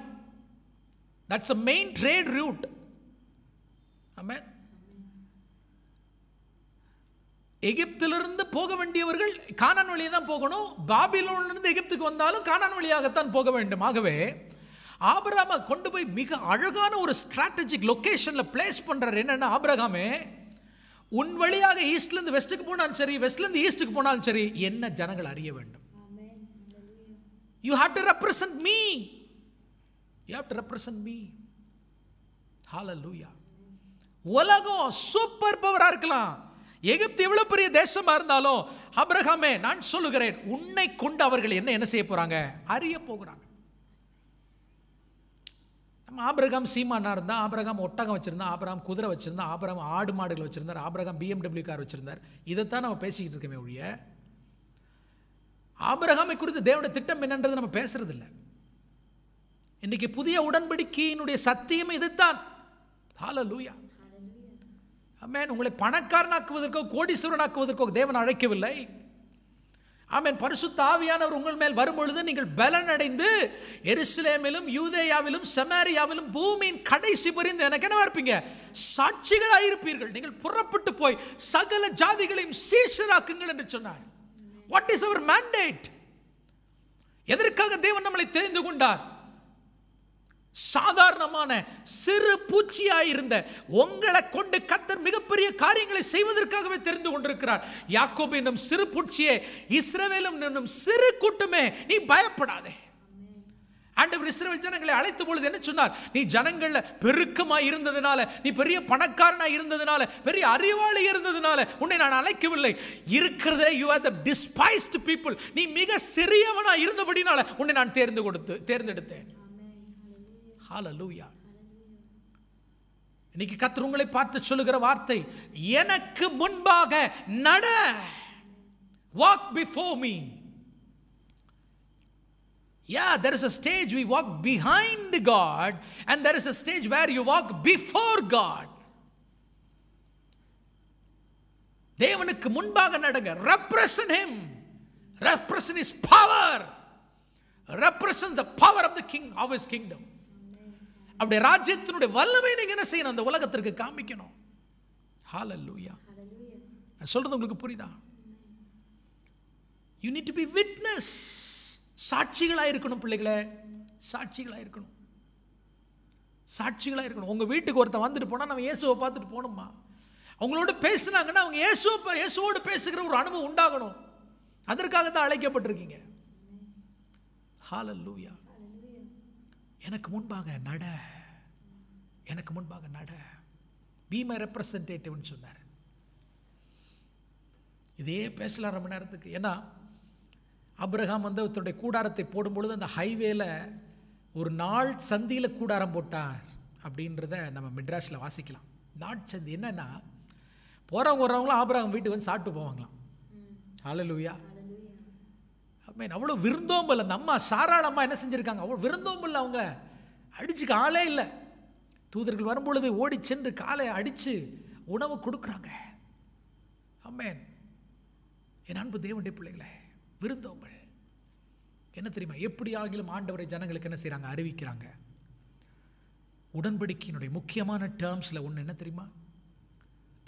that's a main trade route ஆமாம் எகிப்திலிருந்து போக வேண்டியவர்கள் கானான் வழியை தான் போகணும் பாபிலோன்லேருந்து எகிப்துக்கு வந்தாலும் கானான் வழியாகத்தான் போக வேண்டும் ஆகவே ஆபராமை கொண்டு போய் மிக அழகான ஒரு ஸ்ட்ராட்டஜிக் லொக்கேஷனில் பிளேஸ் பண்ணுறாரு என்னென்னா ஆபிரகாமே உன் வழியாக ஈஸ்ட்லேருந்து வெஸ்ட்டுக்கு போனாலும் சரி வெஸ்ட்லேருந்து ஈஸ்ட்டுக்கு போனாலும் சரி என்ன ஜனங்கள் அறிய வேண்டும் you have to represent me you have to represent me லூயா உலகம் சூப்பர் பவராக இருக்கலாம் எகிப்து எவ்வளோ பெரிய தேசமாக இருந்தாலும் அப்ரஹாமே நான் சொல்லுகிறேன் உன்னை கொண்டு அவர்கள் என்ன என்ன செய்ய போகிறாங்க அறிய போகிறாங்க நம்ம ஆபிரகாம் சீமானா இருந்தால் ஆபிரகாம் ஒட்டகம் வச்சுருந்தா ஆபிரகாம் குதிரை வச்சுருந்தா ஆபிரகாம் ஆடு மாடுகள் வச்சுருந்தார் ஆபிரகாம் பிஎம்டபிள்யூ கார் வச்சுருந்தார் இதைத்தான் நம்ம பேசிக்கிட்டு இருக்கமே ஒழிய ஆபிரகாமை குறித்து தேவோட திட்டம் என்னன்றது நம்ம இல்லை இன்றைக்கி புதிய உடன்படிக்கையினுடைய சத்தியம் இதுதான் ஹால லூயா ஆமேன் உங்களை பணக்காரனாக்குவதற்கோ கோடீஸ்வரனாக்குவதற்கோ தேவன் அழைக்கவில்லை ஆமேன் பரிசுத்த ஆவியானவர் உங்கள் மேல் வரும்பொழுது நீங்கள் பலனடைந்து அடைந்து எருசலேமிலும் யூதேயாவிலும் செமாரியாவிலும் பூமியின் கடைசி புரிந்து எனக்கு என்ன இருப்பீங்க சாட்சிகளாக இருப்பீர்கள் நீங்கள் புறப்பட்டு போய் சகல ஜாதிகளையும் சீசராக்குங்கள் என்று சொன்னார் வாட் இஸ் அவர் மேண்டேட் எதற்காக தேவன் நம்மளை தெரிந்து கொண்டார் சாதாரணமான சிறு பூச்சியாய் இருந்த உங்களை கொண்டு கத்தர் மிகப்பெரிய காரியங்களை செய்வதற்காகவே தெரிந்து கொண்டிருக்கிறார் யாக்கோபு என்னும் சிறு பூச்சியே இஸ்ரவேலும் என்னும் சிறு கூட்டமே நீ பயப்படாதே ஆண்டவர் இஸ்ரேல் ஜனங்களை அழைத்த பொழுது என்ன சொன்னார் நீ ஜனங்களில் பெருக்கமாக இருந்ததுனால நீ பெரிய பணக்காரனாக இருந்ததுனால பெரிய அறிவாளி இருந்ததுனால உன்னை நான் அழைக்கவில்லை இருக்கிறதே you are the despised people நீ மிக சிறியவனாக இருந்தபடினால உன்னை நான் தேர்ந்து கொடுத்து தேர்ந்தெடுத்தேன் Hallelujah. இன்னைக்கு கத்தர் உங்களை பார்த்து சொல்லுகிற வார்த்தை எனக்கு முன்பாக நட walk before me Yeah, there is a stage we walk behind God, and there is a stage where you walk before God. தேவனுக்கு முன்பாக நடங்க represent him represent his power represent the power of the king of his kingdom அவருடைய ராஜ்யத்தினுடைய வல்லமை நீங்கள் என்ன செய்யணும் அந்த உலகத்திற்கு காமிக்கணும் ஹால லூயா நான் சொல்கிறது உங்களுக்கு புரியுதா you need to be witness சாட்சிகளாக இருக்கணும் பிள்ளைகளை சாட்சிகளாக இருக்கணும் சாட்சிகளாக இருக்கணும் உங்கள் வீட்டுக்கு ஒருத்தன் வந்துட்டு போனால் நம்ம இயேசுவை பார்த்துட்டு போகணுமா அவங்களோட பேசுனாங்கன்னா அவங்க இயேசுவை இயேசுவோடு பேசுகிற ஒரு அனுபவம் உண்டாகணும் அதற்காக தான் அழைக்கப்பட்டிருக்கீங்க லூயா எனக்கு முன்பாக நட எனக்கு முன்பாக நட பி மை ரெப்ரசன்டேட்டிவ்னு சொன்னார் இதே பேசலாம் ரொம்ப நேரத்துக்கு ஏன்னா அப்ரஹாம் வந்து அவருடைய கூடாரத்தை போடும்பொழுது அந்த ஹைவேல ஒரு நாள் சந்தியில் கூடாரம் போட்டார் அப்படின்றத நம்ம மெட்ராஸில் வாசிக்கலாம் நாட் சந்தி என்னென்னா போகிறவங்க வர்றவங்களும் ஆபரகம் வீட்டுக்கு வந்து சாப்பிட்டு போவாங்களாம் ஹலலூயா அம்மேன் அவ்வளோ விருந்தோம்பல் அந்த அம்மா சாராள அம்மா என்ன செஞ்சுருக்காங்க அவ்வளோ விருந்தோம்பல் அவங்கள அடிச்சுக்க ஆளே இல்லை தூதர்கள் வரும்பொழுது ஓடி சென்று காலை அடித்து உணவு கொடுக்குறாங்க அம்மேன் என் அன்பு தேவண்டிய பிள்ளைகளே விருந்தோம்பல் என்ன தெரியுமா எப்படி ஆகிலும் ஆண்டவரை ஜனங்களுக்கு என்ன செய்கிறாங்க அறிவிக்கிறாங்க உடன்படிக்கையினுடைய முக்கியமான டேர்ம்ஸில் ஒன்று என்ன தெரியுமா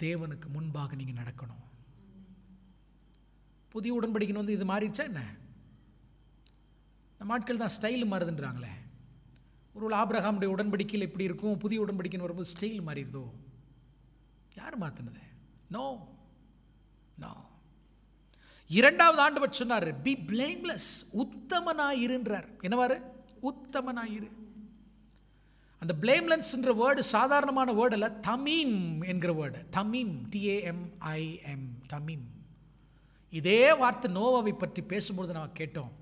தேவனுக்கு முன்பாக நீங்கள் நடக்கணும் புதிய உடன்படிக்கணும் வந்து இது மாறிடுச்சா என்ன நம்ம ஆட்கள் தான் ஸ்டைல் மாறுதுன்றாங்களே ஒரு ஆப்ரஹாமுடைய உடன்படிக்கையில் எப்படி இருக்கும் புதிய உடன்படிக்கைன்னு வரும்போது ஸ்டைல் மாறிடுதோ யார் மாற்றினது நோ நோ இரண்டாவது ஆண்டு ஆண்டவர் சொன்னார் பி பிளேம்லெஸ் உத்தமனாயிருன்றார் என்னவாரு உத்தமனாயிரு அந்த பிளேம்லென்ஸ்ன்ற வேர்டு சாதாரணமான வேர்டு அல்ல தமீம் என்கிற வேர்டு தமீம் டிஏஎம்ஐஎம் தமீம் இதே வார்த்தை நோவாவை பற்றி பேசும்பொழுது நாம் கேட்டோம்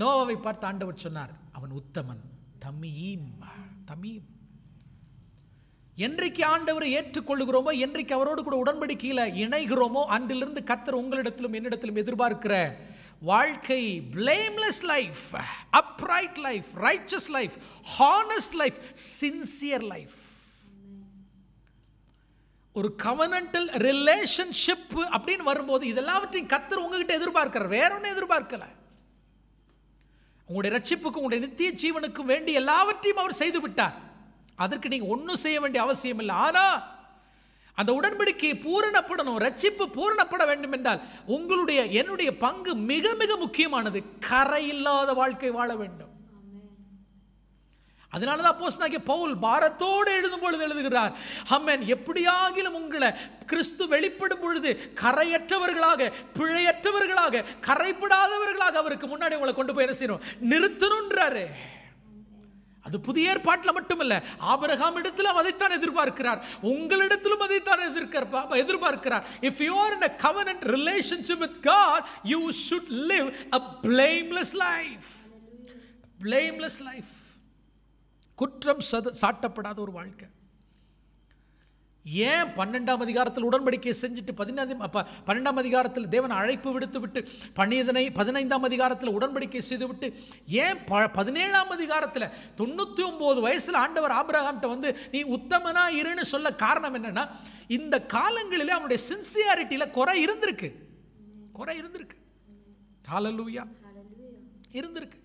நோவாவை பார்த்து ஆண்டவர் சொன்னார் அவன் உத்தமன் தமீம் தமீம் என்றைக்கு ஆண்டவரை ஏற்றுக்கொள்ளுகிறோமோ என்றைக்கு அவரோடு கூட உடன்படிக்கையில் இணைகிறோமோ அன்றிலிருந்து கத்தர் உங்களிடத்திலும் என்னிடத்திலும் எதிர்பார்க்கிற வாழ்க்கை blameless life upright life riches life honest life sincere life ஒரு கவனண்டல் ரிலேஷன்ஷிப் அப்படின்னு வரும்போது இதெல்லாவற்றையும் கத்தர் உங்ககிட்ட எதிர்பார்க்கிறார் வேற ஒன்றும் எதிர்பார்க்கலை உங்களுடைய ரட்சிப்புக்கும் உங்களுடைய நித்திய ஜீவனுக்கும் வேண்டி எல்லாவற்றையும் அவர் செய்து விட்டார் அதற்கு நீங்கள் ஒன்றும் செய்ய வேண்டிய அவசியம் இல்லை ஆனால் அந்த உடன்படிக்கையை பூரணப்படணும் ரட்சிப்பு பூரணப்பட வேண்டும் என்றால் உங்களுடைய என்னுடைய பங்கு மிக மிக முக்கியமானது கரை இல்லாத வாழ்க்கை வாழ வேண்டும் அதனால தான் அப்போஸ் நாக்கிய பவுல் பாரத்தோடு எழுதும் பொழுது எழுதுகிறார் ஹம்மன் எப்படியாகிலும் உங்களை கிறிஸ்து வெளிப்படும் பொழுது கரையற்றவர்களாக பிழையற்றவர்களாக கரைப்படாதவர்களாக அவருக்கு முன்னாடி உங்களை கொண்டு போய் என்ன செய்யணும் நிறுத்தணுன்றாரு அது புதிய ஏற்பாட்டில் மட்டுமல்ல ஆபரகாம் இடத்திலும் அதைத்தான் எதிர்பார்க்கிறார் உங்களிடத்திலும் அதைத்தான் எதிர்க்க எதிர்பார்க்கிறார் if you are in a covenant relationship with God you should live a blameless life blameless life குற்றம் சத சாட்டப்படாத ஒரு வாழ்க்கை ஏன் பன்னெண்டாம் அதிகாரத்தில் உடன்படிக்கை செஞ்சுட்டு பதினைந்து பன்னெண்டாம் அதிகாரத்தில் தேவன் அழைப்பு விடுத்து விட்டு பனிதனை பதினைந்தாம் அதிகாரத்தில் உடன்படிக்கை செய்துவிட்டு ஏன் ப பதினேழாம் அதிகாரத்தில் தொண்ணூற்றி ஒம்பது வயசில் ஆண்டவர் ஆபிரகாம்கிட்ட வந்து நீ உத்தமனா இருன்னு சொல்ல காரணம் என்னென்னா இந்த காலங்களில் அவனுடைய சின்சியாரிட்டியில் குறை இருந்திருக்கு குறை இருந்திருக்கு காலலூயா இருந்திருக்கு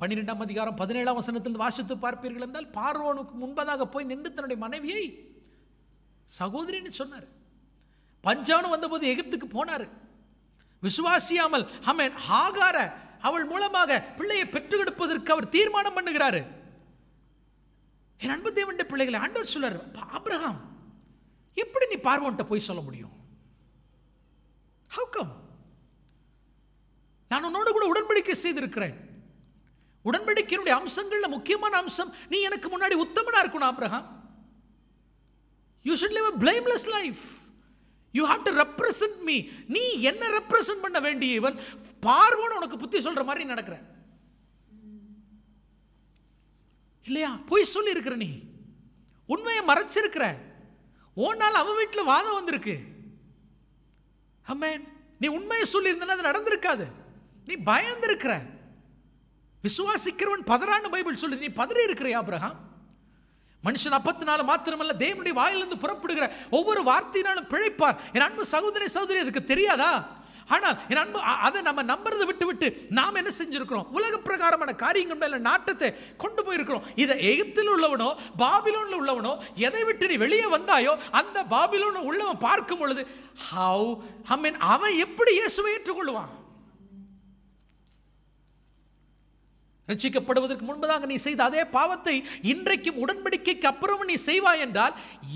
பன்னிரெண்டாம் அதிகாரம் பதினேழாம் வசனத்தில் வாசித்து பார்ப்பீர்கள் என்றால் பார்வோனுக்கு முன்பதாக போய் நின்று தன்னுடைய மனைவியை சகோதரின்னு சொன்னார் பஞ்சானு வந்தபோது எகிப்துக்கு போனார் விசுவாசியாமல் ஹமேன் ஹாகார அவள் மூலமாக பிள்ளையை பெற்றுக்கெடுப்பதற்கு அவர் தீர்மானம் பண்ணுகிறாரு என் அன்பு தேவண்ட பிள்ளைகளை ஆண்டவர் சொல்லார் அப்ரஹாம் எப்படி நீ பார்வோன்ட்ட போய் சொல்ல முடியும் ஹவு கம் நான் உன்னோடு கூட உடன்படிக்கை செய்திருக்கிறேன் உடன்படிக்கையினுடைய அம்சங்களில் முக்கியமான அம்சம் நீ எனக்கு முன்னாடி உத்தமனாக இருக்கணும் Abraham you should live a blameless life you have to represent me நீ என்ன ரெப்ரசன்ட் பண்ண வேண்டிய இவன் பார்வோன்னு உனக்கு புத்தி சொல்கிற மாதிரி நடக்கிற இல்லையா போய் சொல்லியிருக்கிற நீ உண்மையை மறைச்சிருக்கிற ஓனால் அவன் வீட்டில் வாதம் வந்திருக்கு அம்மேன் நீ உண்மையை சொல்லியிருந்தனா அது நடந்திருக்காது நீ பயந்துருக்கிற விசுவாசிக்கிறவன் பதறான்னு பைபிள் சொல்லுது நீ பதறி இருக்கிறியா அப்ரஹாம் மனுஷன் அப்பத்து நாள் மாத்திரமல்ல தேவனுடைய வாயிலிருந்து புறப்படுகிற ஒவ்வொரு வார்த்தையினாலும் பிழைப்பார் என் அன்பு சகோதரி சகோதரி அதுக்கு தெரியாதா ஆனால் என் அன்பு அதை நம்ம நம்புறதை விட்டு விட்டு நாம் என்ன செஞ்சுருக்கிறோம் உலக பிரகாரமான காரியங்கள் மேலே நாட்டத்தை கொண்டு போயிருக்கிறோம் இதை எகிப்தில் உள்ளவனோ பாபிலோனில் உள்ளவனோ எதை விட்டு நீ வெளியே வந்தாயோ அந்த பாபிலோனை உள்ளவன் பார்க்கும் பொழுது ஹவு ஐ மீன் அவன் எப்படி இயேசுவை ஏற்றுக்கொள்வான் ரட்சிக்கப்படுவதற்கு முன்பதாக நீ செய்த அதே பாவத்தை இன்றைக்கும் உடன்படிக்கைக்கு அப்புறம் நீ செய்வாய் என்றால்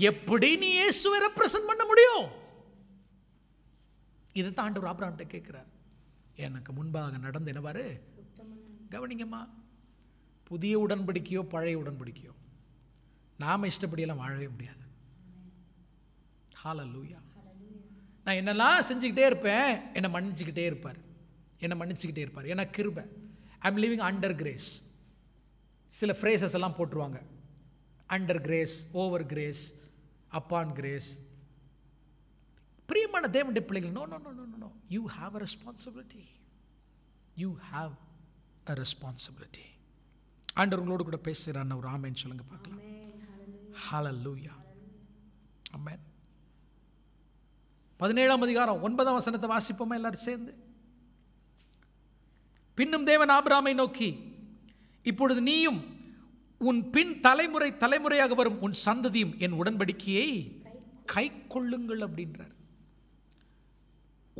எப்படி நீ இயேசுவை ரெப்ரசன்ட் பண்ண முடியும் இதை தான் ஆண்டவர் கேட்குறார் எனக்கு முன்பாக நடந்த என்னவாரு கவனிங்கம்மா புதிய உடன்படிக்கையோ பழைய உடன்படிக்கையோ நாம் இஷ்டப்படியெல்லாம் வாழவே முடியாது லூயா நான் என்னெல்லாம் செஞ்சுக்கிட்டே இருப்பேன் என்னை மன்னிச்சுக்கிட்டே இருப்பார் என்னை மன்னிச்சுக்கிட்டே இருப்பார் எனக்கு கிருபை ஐம் லிவிங் அண்டர் கிரேஸ் சில ஃப்ரேசஸ் எல்லாம் போட்டுருவாங்க under grace over grace upon grace பிரியமான தேவனுடைய பிள்ளைகள் no no no no no you have a responsibility you have a responsibility உங்களோடு கூட பேசுகிறான் ஒரு ஆமேன் சொல்லுங்க பார்க்கலாம் லூயா அம்மேன் பதினேழாம் அதிகாரம் ஒன்பதாம் வசனத்தை வாசிப்போமா எல்லாரும் சேர்ந்து பின்னும் தேவன் ஆபிராமை நோக்கி இப்பொழுது நீயும் உன் பின் தலைமுறை தலைமுறையாக வரும் உன் சந்ததியும் என் உடன்படிக்கையை கை கொள்ளுங்கள் அப்படின்றார்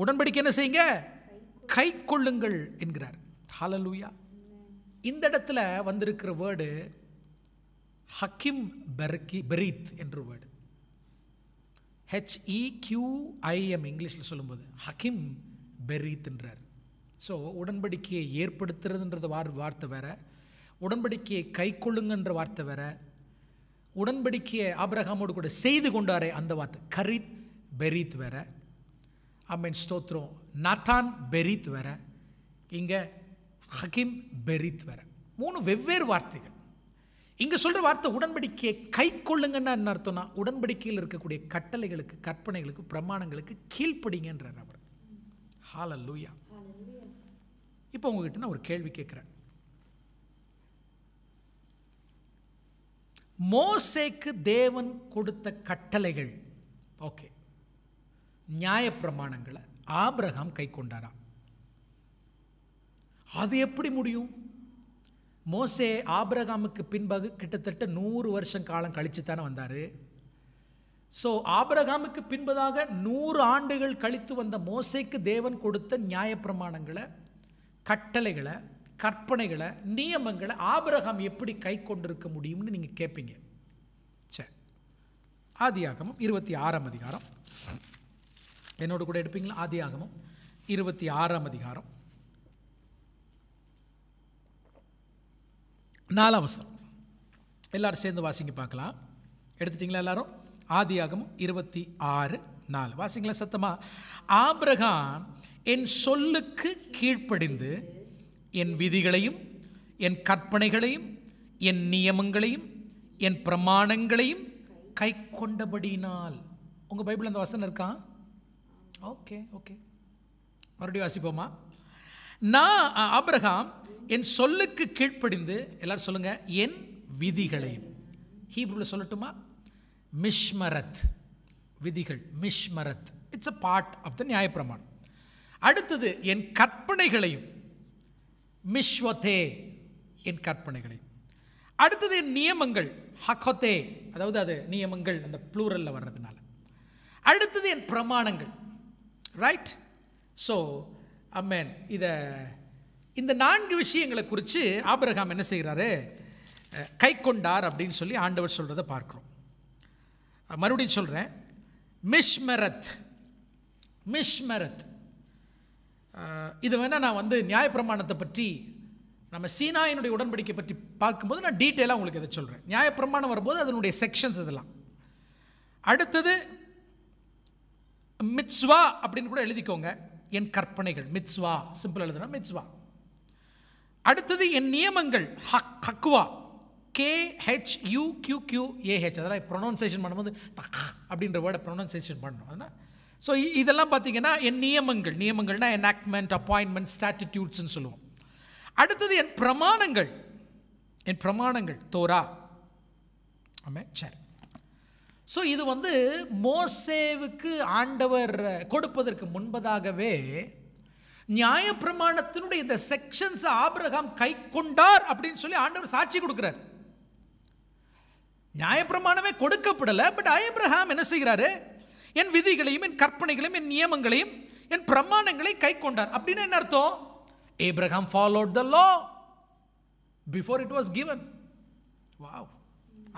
உடன்படிக்கை என்ன செய்யுங்க கை கொள்ளுங்கள் என்கிறார் ஹாலலூயா இந்த இடத்துல வந்திருக்கிற வேர்டு ஹக்கிம் பெர்கி பெரீத் என்ற வேர்டு ஹெச்இ கியூஐஎம் e இங்கிலீஷில் சொல்லும்போது ஹக்கிம் என்றார் ஸோ உடன்படிக்கையை ஏற்படுத்துறதுன்றது வார் வார்த்தை வேறு உடன்படிக்கையை கை கொள்ளுங்கன்ற வார்த்தை வேறு உடன்படிக்கையை ஆபிரகாமோடு கூட செய்து கொண்டாரே அந்த வார்த்தை கரித் பெரித் வேற மீன் ஸ்தோத்ரோ நத்தான் பெரித் வேற இங்கே ஹக்கீம் பெரித் வேற மூணு வெவ்வேறு வார்த்தைகள் இங்கே சொல்கிற வார்த்தை உடன்படிக்கையை கை கொள்ளுங்கன்னா என்ன அர்த்தம்னா உடன்படிக்கையில் இருக்கக்கூடிய கட்டளைகளுக்கு கற்பனைகளுக்கு பிரமாணங்களுக்கு கீழ்ப்படிங்கன்றார் அவர் ஹால லூயா இப்போ உங்ககிட்ட நான் ஒரு கேள்வி கேட்குறேன் மோசேக்கு தேவன் கொடுத்த கட்டளைகள் ஓகே நியாயப்பிரமாணங்களை ஆபிரகாம் கை கொண்டாராம் அது எப்படி முடியும் மோசே ஆபிரகாமுக்கு பின்பாக கிட்டத்தட்ட நூறு வருஷம் காலம் கழித்து தானே வந்தார் ஸோ ஆபிரகாமுக்கு பின்பதாக நூறு ஆண்டுகள் கழித்து வந்த மோசைக்கு தேவன் கொடுத்த நியாயப்பிரமாணங்களை கட்டளைகளை கற்பனைகளை நியமங்களை ஆபிரகாம் எப்படி கை கொண்டிருக்க முடியும்னு நீங்கள் கேட்பீங்க சரி ஆதியாகமம் இருபத்தி ஆறாம் அதிகாரம் என்னோட கூட எடுப்பீங்களா ஆதியாகமம் இருபத்தி ஆறாம் அதிகாரம் நாலாம் வசனம் எல்லாரும் சேர்ந்து வாசிங்க பார்க்கலாம் எடுத்துட்டிங்களா எல்லாரும் ஆதியாகமும் இருபத்தி ஆறு நாலு வாசிங்களா சத்தமாக ஆபிரகாம் என் சொல்லுக்கு கீழ்ப்படிந்து என் விதிகளையும் என் கற்பனைகளையும் என் நியமங்களையும் என் பிரமாணங்களையும் கை கொண்டபடினால் உங்கள் பைபிள் அந்த வசனம் இருக்கான் ஓகே ஓகே மறுபடியும் வாசிப்போமா நான் அப்ரஹாம் என் சொல்லுக்கு கீழ்ப்படிந்து எல்லாரும் சொல்லுங்கள் என் விதிகளையும் ஹீப்ரூவில் சொல்லட்டுமா மிஷ்மரத் விதிகள் மிஷ்மரத் it's a part of the நியாயப்பிரமாணம் அடுத்தது என் கற்பனைகளையும் மிஸ்வத்தே என் கற்பனைகளையும் அடுத்தது என் நியமங்கள் ஹகோத்தே அதாவது அது நியமங்கள் அந்த ப்ளூரலில் வர்றதுனால அடுத்தது என் பிரமாணங்கள் ரைட் ஸோ அம்மேன் இதை இந்த நான்கு விஷயங்களை குறித்து ஆபிரகாம் என்ன செய்கிறாரு கை கொண்டார் அப்படின்னு சொல்லி ஆண்டவர் சொல்கிறத பார்க்குறோம் மறுபடியும் சொல்கிறேன் மிஸ்மரத் மிஸ்மரத் இது வேணால் நான் வந்து நியாயப்பிரமாணத்தை பற்றி நம்ம சீனாயினுடைய உடன்படிக்கை பற்றி பார்க்கும்போது நான் டீட்டெயிலாக உங்களுக்கு இதை சொல்கிறேன் நியாயப்பிரமாணம் வரும்போது அதனுடைய செக்ஷன்ஸ் இதெல்லாம் அடுத்தது மித்ஸ்வா அப்படின்னு கூட எழுதிக்கோங்க என் கற்பனைகள் மித்ஸ்வா சிம்பிள் எழுதுனா மிட்ஸ்வா அடுத்தது என் நியமங்கள் ஹக் ஹக்வா KH U Q Q AH அதெல்லாம் ப்ரொனவுன்சேஷன் பண்ணும்போது அப்படின்ற வேர்டை ப்ரொனவுன்சேஷன் பண்ணணும் அதனால் ஸோ இதெல்லாம் பார்த்திங்கன்னா என் நியமங்கள் நியமங்கள்னால் என் எனாக்மெண்ட் அப்பாயின்மெண்ட் ஸ்டாட்டிடியூட்ஸ்ன்னு சொல்லுவோம் அடுத்தது என் பிரமாணங்கள் என் பிரமாணங்கள் தோரா ஆமே சரி ஸோ இது வந்து மோசேவுக்கு ஆண்டவர் கொடுப்பதற்கு முன்பதாகவே நியாயப்பிரமாணத்தினுடைய இந்த செக்ஷன்ஸ் ஆபிரகாம் கை கொண்டார் அப்படின்னு சொல்லி ஆண்டவர் சாட்சி கொடுக்குறார் நியாயப்பிரமாணமே கொடுக்கப்படலை பட் ஆயப்ரஹாம் என்ன செய்கிறாரு என் விதிகளையும் என் கற்பனைகளையும் என் நியமங்களையும் என் பிரமாணங்களை கை கொண்டார் அப்படின்னு என்ன அர்த்தம் Abraham followed the law before it was given wow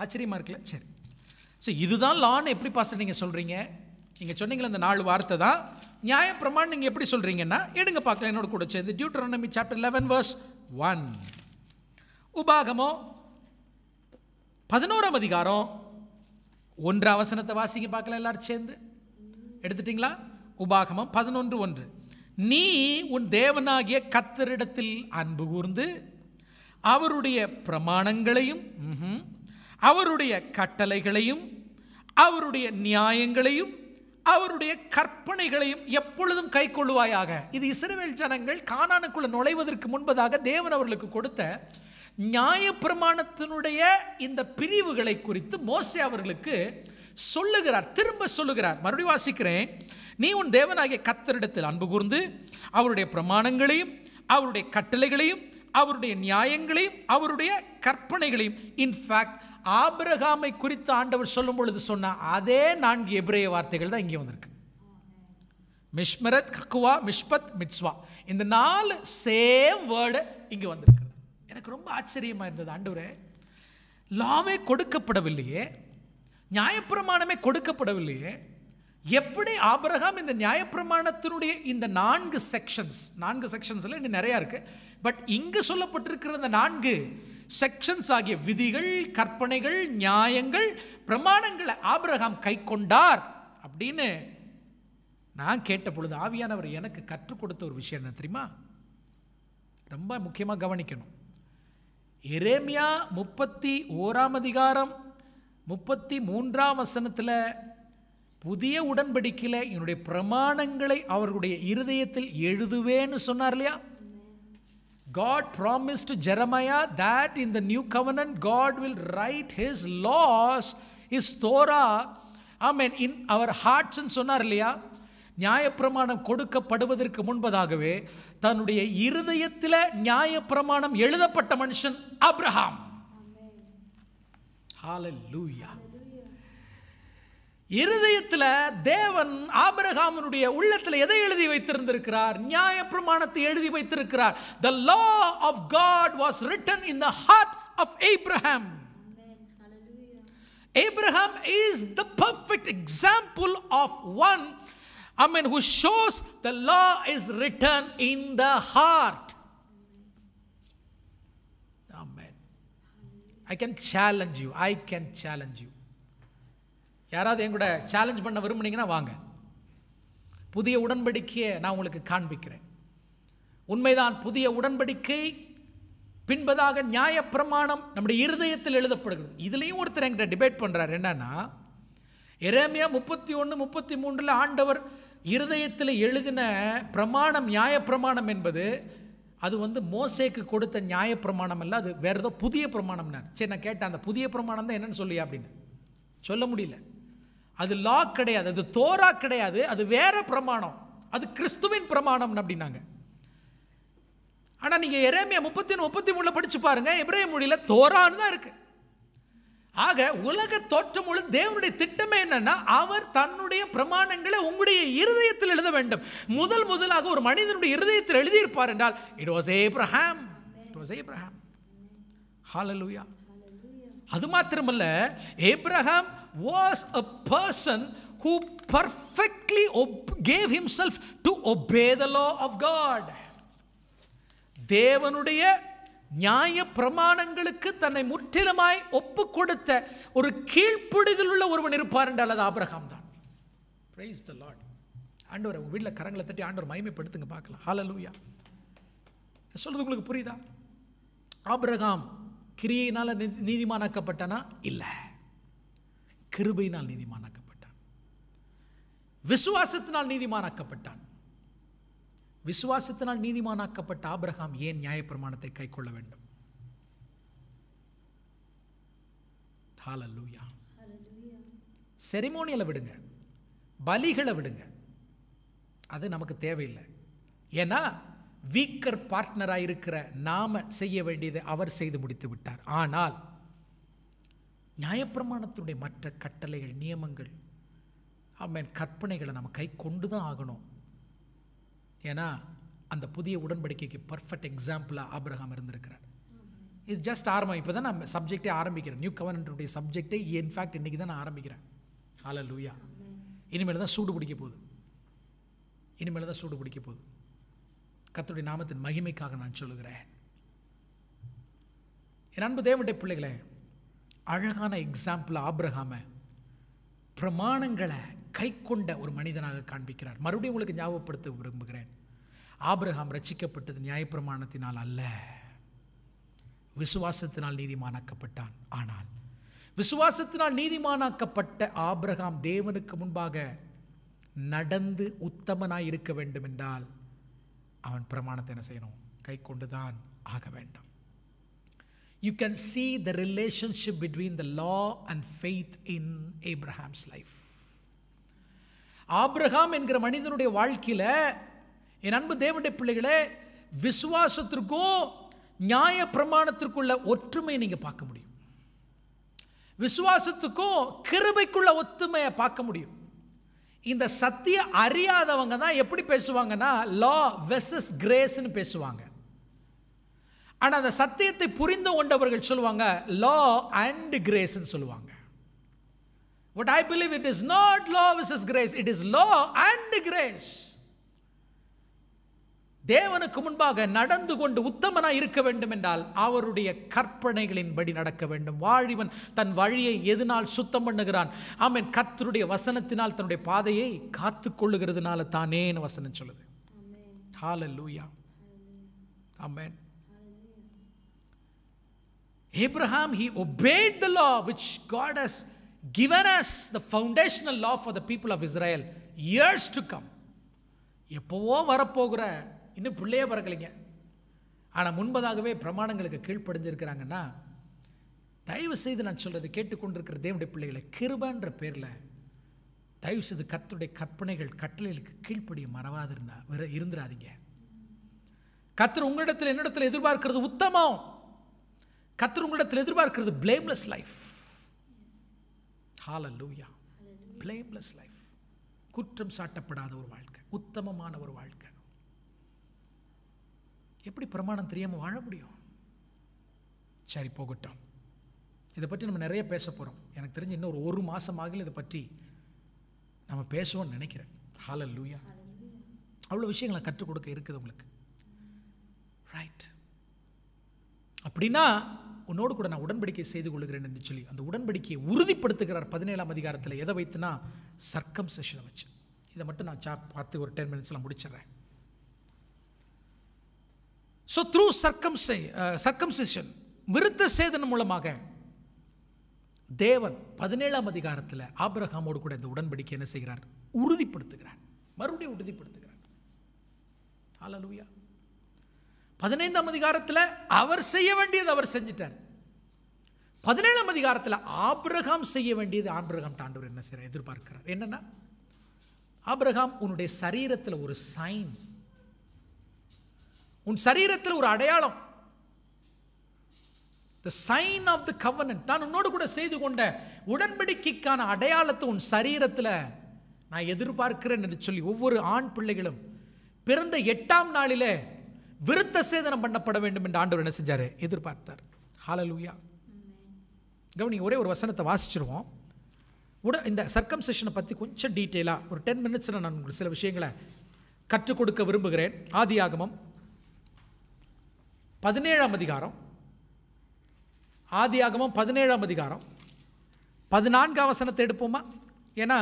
ஆச்சரியமாக இருக்குல்ல சரி ஸோ இதுதான் லான்னு எப்படி பாஸ்டர் நீங்கள் சொல்கிறீங்க நீங்கள் சொன்னீங்களே அந்த நாலு வார்த்தை தான் நியாயப்பிரமாணம் நீங்கள் எப்படி சொல்கிறீங்கன்னா எடுங்க பார்க்கலாம் என்னோட கூட சேர்ந்து Deuteronomy chapter eleven verse one உபாகமோ பதினோராம் அதிகாரம் ஒன்று அவசனத்தை வாசிக்க பார்க்கலாம் எல்லாரும் சேர்ந்து எடுத்துட்டிங்களா உபாகமம் பதினொன்று ஒன்று நீ உன் தேவனாகிய கத்தரிடத்தில் அன்பு கூர்ந்து அவருடைய பிரமாணங்களையும் அவருடைய கட்டளைகளையும் அவருடைய நியாயங்களையும் அவருடைய கற்பனைகளையும் எப்பொழுதும் கை கொள்வாயாக இது இசைவேல் ஜனங்கள் காணானுக்குள்ள நுழைவதற்கு முன்பதாக தேவன் அவர்களுக்கு கொடுத்த நியாய பிரமாணத்தினுடைய இந்த பிரிவுகளை குறித்து மோசே அவர்களுக்கு சொல்லுகிறார் திரும்ப சொல்லுகிறார் மறுபடியும் வாசிக்கிறேன் நீ உன் தேவனாகிய கத்தரிடத்தில் அன்பு கூர்ந்து அவருடைய பிரமாணங்களையும் அவருடைய கட்டளைகளையும் அவருடைய நியாயங்களையும் அவருடைய கற்பனைகளையும் இன்ஃபேக்ட் ஆபிரகாமை குறித்து ஆண்டவர் சொல்லும் பொழுது சொன்ன அதே நான்கு எபிரேய வார்த்தைகள் தான் இங்கே வந்திருக்கு மிஷ்மரத் கக்குவா மிஷ்பத் மிட்ஸ்வா இந்த நாலு சேம் வேர்டு இங்கே வந்திருக்கு எனக்கு ரொம்ப ஆச்சரியமாக இருந்தது ஆண்டவரே லாவே கொடுக்கப்படவில்லையே நியாயப்பிரமாணமே கொடுக்கப்படவில்லையே எப்படி ஆபரகாம் இந்த நியாயப்பிரமாணத்தினுடைய இந்த நான்கு செக்ஷன்ஸ் நான்கு செக்ஷன்ஸில் இன்னும் நிறையா இருக்குது பட் இங்கு சொல்லப்பட்டிருக்கிற இந்த நான்கு செக்ஷன்ஸ் ஆகிய விதிகள் கற்பனைகள் நியாயங்கள் பிரமாணங்களை ஆபிரகாம் கை கொண்டார் அப்படின்னு நான் கேட்ட பொழுது ஆவியானவர் எனக்கு கற்றுக் கொடுத்த ஒரு விஷயம் என்ன தெரியுமா ரொம்ப முக்கியமாக கவனிக்கணும் எரேமியா முப்பத்தி ஓராம் அதிகாரம் முப்பத்தி மூன்றாம் வசனத்தில் புதிய உடன்படிக்கையில் என்னுடைய பிரமாணங்களை அவர்களுடைய இருதயத்தில் எழுதுவேன்னு சொன்னார் இல்லையா God promise to Jeremiah that in the new covenant God will write his laws is Torah I mean in our ஹார்ட்ஸ்ன்னு சொன்னார் இல்லையா நியாயப்பிரமாணம் கொடுக்கப்படுவதற்கு முன்பதாகவே தன்னுடைய இருதயத்தில் நியாயப்பிரமாணம் எழுதப்பட்ட மனுஷன் அப்ரஹாம் இருதயத்தில் தேவன் ஆபிரகாமனுடைய உள்ளத்தில் எதை எழுதி வைத்திருந்திருக்கிறார் நியாய பிரமாணத்தை எழுதி வைத்திருக்கிறார் the law of God was written in the heart of Abraham Abraham is the perfect example of one I mean who shows the law is written in the heart Amen. I can challenge you. I can challenge you. யாராவது என் கூட challenge பண்ண விரும்புனீங்கன்னா வாங்க புதிய உடன்படிக்கையை நான் உங்களுக்கு காண்பிக்கிறேன் உண்மைதான் புதிய உடன்படிக்கை பின்பதாக நியாயப்பிரமாணம் நம்முடைய இருதயத்தில் எழுதப்படுகிறது இதுலேயும் ஒருத்தர் என்கிட்ட டிபேட் பண்ணுறாரு என்னன்னா எரேமியா முப்பத்தி ஒன்று முப்பத்தி மூன்றில் ஆண்டவர் இருதயத்தில் எழுதின பிரமாணம் நியாயப்பிரமாணம் என்பது அது வந்து மோசேக்கு கொடுத்த நியாயப்பிரமாணம் இல்லை அது வேறு ஏதோ புதிய பிரமாணம்னார் சரி நான் கேட்டேன் அந்த புதிய பிரமாணம் தான் என்னென்னு சொல்லி அப்படின்னு சொல்ல முடியல அது லா கிடையாது அது தோரா கிடையாது அது வேற பிரமாணம் அது கிறிஸ்துவின் பிரமாணம் அப்படின்னாங்க ஆனால் நீங்கள் எரேமியா முப்பத்தி முப்பத்தி மூணில் படித்து பாருங்கள் எப்ரே மொழியில் தோரான்னு தான் இருக்குது ஆக உலக தோற்றம் முழு தேவனுடைய திட்டமே என்னன்னா அவர் தன்னுடைய பிரமாணங்களை உங்களுடைய இருதயத்தில் எழுத வேண்டும் முதல் முதலாக ஒரு மனிதனுடைய இருதயத்தில் எழுதியிருப்பார் என்றால் it was Abraham it was Abraham hallelujah அது மாத்திரமல்ல Abraham was a person who perfectly gave himself to obey the law of God தேவனுடைய நியாய பிரமாணங்களுக்கு தன்னை முற்றிலுமாய் ஒப்பு கொடுத்த ஒரு கீழ்ப்பிடுதல் உள்ள ஒருவன் இருப்பார் என்று அல்லது ஆபிரகாம் தான் பிரைஸ் த லார்ட் ஆண்டவர் உங்கள் வீட்டில் கரங்களை தட்டி ஆண்டவர் மயமைப்படுத்துங்க பார்க்கலாம் ஹலலூயா சொல்கிறது உங்களுக்கு புரியுதா ஆபிரகாம் கிரியினால் நீதிமானாக்கப்பட்டானா இல்லை கிருபையினால் நீதிமானாக்கப்பட்டான் விசுவாசத்தினால் நீதிமானாக்கப்பட்டான் விசுவாசத்தினால் நீதிமானாக்கப்பட்ட ஆபிரகாம் ஏன் நியாயப்பிரமாணத்தை கை கொள்ள வேண்டும் ஹாலல்லூயா செரிமோனியில் விடுங்க பலிகளை விடுங்க அது நமக்கு தேவையில்லை ஏன்னா வீக்கர் பார்ட்னராக இருக்கிற நாம் செய்ய வேண்டியதை அவர் செய்து முடித்து விட்டார் ஆனால் நியாயப்பிரமாணத்தினுடைய மற்ற கட்டளைகள் நியமங்கள் அவன் கற்பனைகளை நம்ம கை கொண்டு தான் ஆகணும் ஏன்னா அந்த புதிய உடன்படிக்கைக்கு பர்ஃபெக்ட் எக்ஸாம்பிளாக ஆப்ரஹாம் இருந்திருக்கிறார் இஸ் ஜஸ்ட் ஆரம்பம் இப்போ தான் நான் சப்ஜெக்டே ஆரம்பிக்கிறேன் நியூ கவர்னருடைய சப்ஜெக்டே இன்ஃபேக்ட் இன்றைக்கி தான் நான் ஆரம்பிக்கிறேன் ஹால லூயா இனிமேல் தான் சூடு பிடிக்க போகுது இனிமேல் தான் சூடு பிடிக்க போகுது கத்துடைய நாமத்தின் மகிமைக்காக நான் சொல்லுகிறேன் என் அன்பு தேவனுடைய பிள்ளைகளை அழகான எக்ஸாம்பிள் ஆப்ரஹாமை பிரமாணங்களை கை கொண்ட ஒரு மனிதனாக காண்பிக்கிறார் மறுபடியும் உங்களுக்கு ஞாபகப்படுத்த விரும்புகிறேன் ஆபிரகாம் ரச்சிக்கப்பட்டது நியாயப்பிரமாணத்தினால் அல்ல விசுவாசத்தினால் நீதிமானாக்கப்பட்டான் ஆனால் விசுவாசத்தினால் நீதிமானாக்கப்பட்ட ஆபிரகாம் தேவனுக்கு முன்பாக நடந்து உத்தமனாய் இருக்க வேண்டும் என்றால் அவன் பிரமாணத்தை என்ன செய்யணும் கை கொண்டுதான் தான் ஆக வேண்டும் you can see the relationship between the law and faith in Abraham's life Abraham என்கிற மனிதனுடைய வாழ்க்கையில் என் அன்பு தேவனுடைய பிள்ளைகளை விசுவாசத்திற்கும் நியாய பிரமாணத்திற்குள்ள ஒற்றுமையை நீங்கள் பார்க்க முடியும் விசுவாசத்துக்கும் கிருபைக்குள்ள ஒத்துமையை பார்க்க முடியும் இந்த சத்திய அறியாதவங்க தான் எப்படி பேசுவாங்கன்னா லா வெசஸ் கிரேஸ்னு பேசுவாங்க ஆனால் அந்த சத்தியத்தை புரிந்து கொண்டவர்கள் சொல்லுவாங்க லா அண்ட் கிரேஸ்ன்னு சொல்லுவாங்க What I believe it is not law versus grace, it is law and grace. தேவனுக்கு முன்பாக நடந்து கொண்டு உத்தமனாக இருக்க வேண்டும் என்றால் அவருடைய கற்பனைகளின்படி நடக்க வேண்டும் வாழிவன் தன் வழியை எதனால் சுத்தம் பண்ணுகிறான் ஆமீன் கத்தருடைய வசனத்தினால் தன்னுடைய பாதையை காத்து கொள்ளுகிறதுனால தானேன்னு வசனம் சொல்லுது hallelujah amen Abraham he obeyed the law which God has given as the foundational law for the people of Israel years to come. எப்போவோ வரப்போகிற இன்னும் பிள்ளையே பிறக்கலைங்க ஆனால் முன்பதாகவே பிரமாணங்களுக்கு கீழ்ப்படைஞ்சிருக்கிறாங்கன்னா தயவு செய்து நான் சொல்கிறது கேட்டுக்கொண்டிருக்கிற தேவனுடைய பிள்ளைகளை கிருபன்ற பேரில் தயவு செய்து கத்துடைய கற்பனைகள் கட்டளைகளுக்கு கீழ்ப்படிய மறவாதிருந்தா இருந்துடாதீங்க கத்தர் உங்களிடத்தில் என்னிடத்தில் எதிர்பார்க்கிறது உத்தமம் கத்தர் உங்களிடத்தில் எதிர்பார்க்கிறது பிளேம்லெஸ் லைஃப் லூயா பிளேம்லெஸ் லைஃப் குற்றம் சாட்டப்படாத ஒரு வாழ்க்கை உத்தமமான ஒரு வாழ்க்கை எப்படி பிரமாணம் தெரியாமல் வாழ முடியும் சரி போகட்டும் இதை பற்றி நம்ம நிறைய பேச போகிறோம் எனக்கு தெரிஞ்சு இன்னும் ஒரு ஒரு மாதமாக இதை பற்றி நம்ம பேசுவோம்னு நினைக்கிறேன் ஹாலல் லூயா அவ்வளோ விஷயங்களை கற்றுக் கொடுக்க இருக்குது உங்களுக்கு ரைட் அப்படின்னா உன்னோடு கூட நான் உடன்படிக்கை செய்து கொள்கிறேன் என்று சொல்லி அந்த உடன்படிக்கையை உறுதிப்படுத்துகிறார் பதினேழாம் அதிகாரத்தில் எதை வைத்துனா சர்க்கம் செஷனை வச்சு இதை மட்டும் நான் சா பார்த்து ஒரு டென் மினிட்ஸில் முடிச்சிடுறேன் ஸோ த்ரூ சர்க்கம் செஷன் விருத்த சேதனம் மூலமாக தேவன் பதினேழாம் அதிகாரத்தில் ஆப்ரஹாமோடு கூட இந்த உடன்படிக்கை என்ன செய்கிறார் உறுதிப்படுத்துகிறார் மறுபடியும் உறுதிப்படுத்துகிறார் ஹலோ பதினைந்தாம் அதிகாரத்தில் அவர் செய்ய வேண்டியது அவர் செஞ்சிட்டார் பதினேழாம் அதிகாரத்தில் ஆபிரகாம் செய்ய வேண்டியது ஆபிரகாம் தாண்டவர் என்ன செய்ய எதிர்பார்க்கிறார் என்னென்னா ஆபிரகாம் உன்னுடைய சரீரத்தில் ஒரு சைன் உன் சரீரத்தில் ஒரு அடையாளம் த சைன் ஆஃப் த கவர்னன்ட் நான் உன்னோடு கூட செய்து கொண்ட உடன்படிக்கைக்கான அடையாளத்தை உன் சரீரத்தில் நான் எதிர்பார்க்கிறேன் என்று சொல்லி ஒவ்வொரு ஆண் பிள்ளைகளும் பிறந்த எட்டாம் நாளிலே விருத்த சேதனம் பண்ணப்பட வேண்டும் என்று ஆண்டவர் என்ன செஞ்சார் எதிர்பார்த்தார் ஹாலலூயா கவனி ஒரே ஒரு வசனத்தை வாசிச்சிருவோம் உட இந்த சர்க்கம் செஷனை பற்றி கொஞ்சம் டீட்டெயிலாக ஒரு டென் மினிட்ஸில் நான் உங்களுக்கு சில விஷயங்களை கற்றுக் கொடுக்க விரும்புகிறேன் ஆதி ஆகமம் பதினேழாம் அதிகாரம் ஆதி ஆகமம் பதினேழாம் அதிகாரம் பதினான்காம் வசனத்தை எடுப்போமா ஏன்னா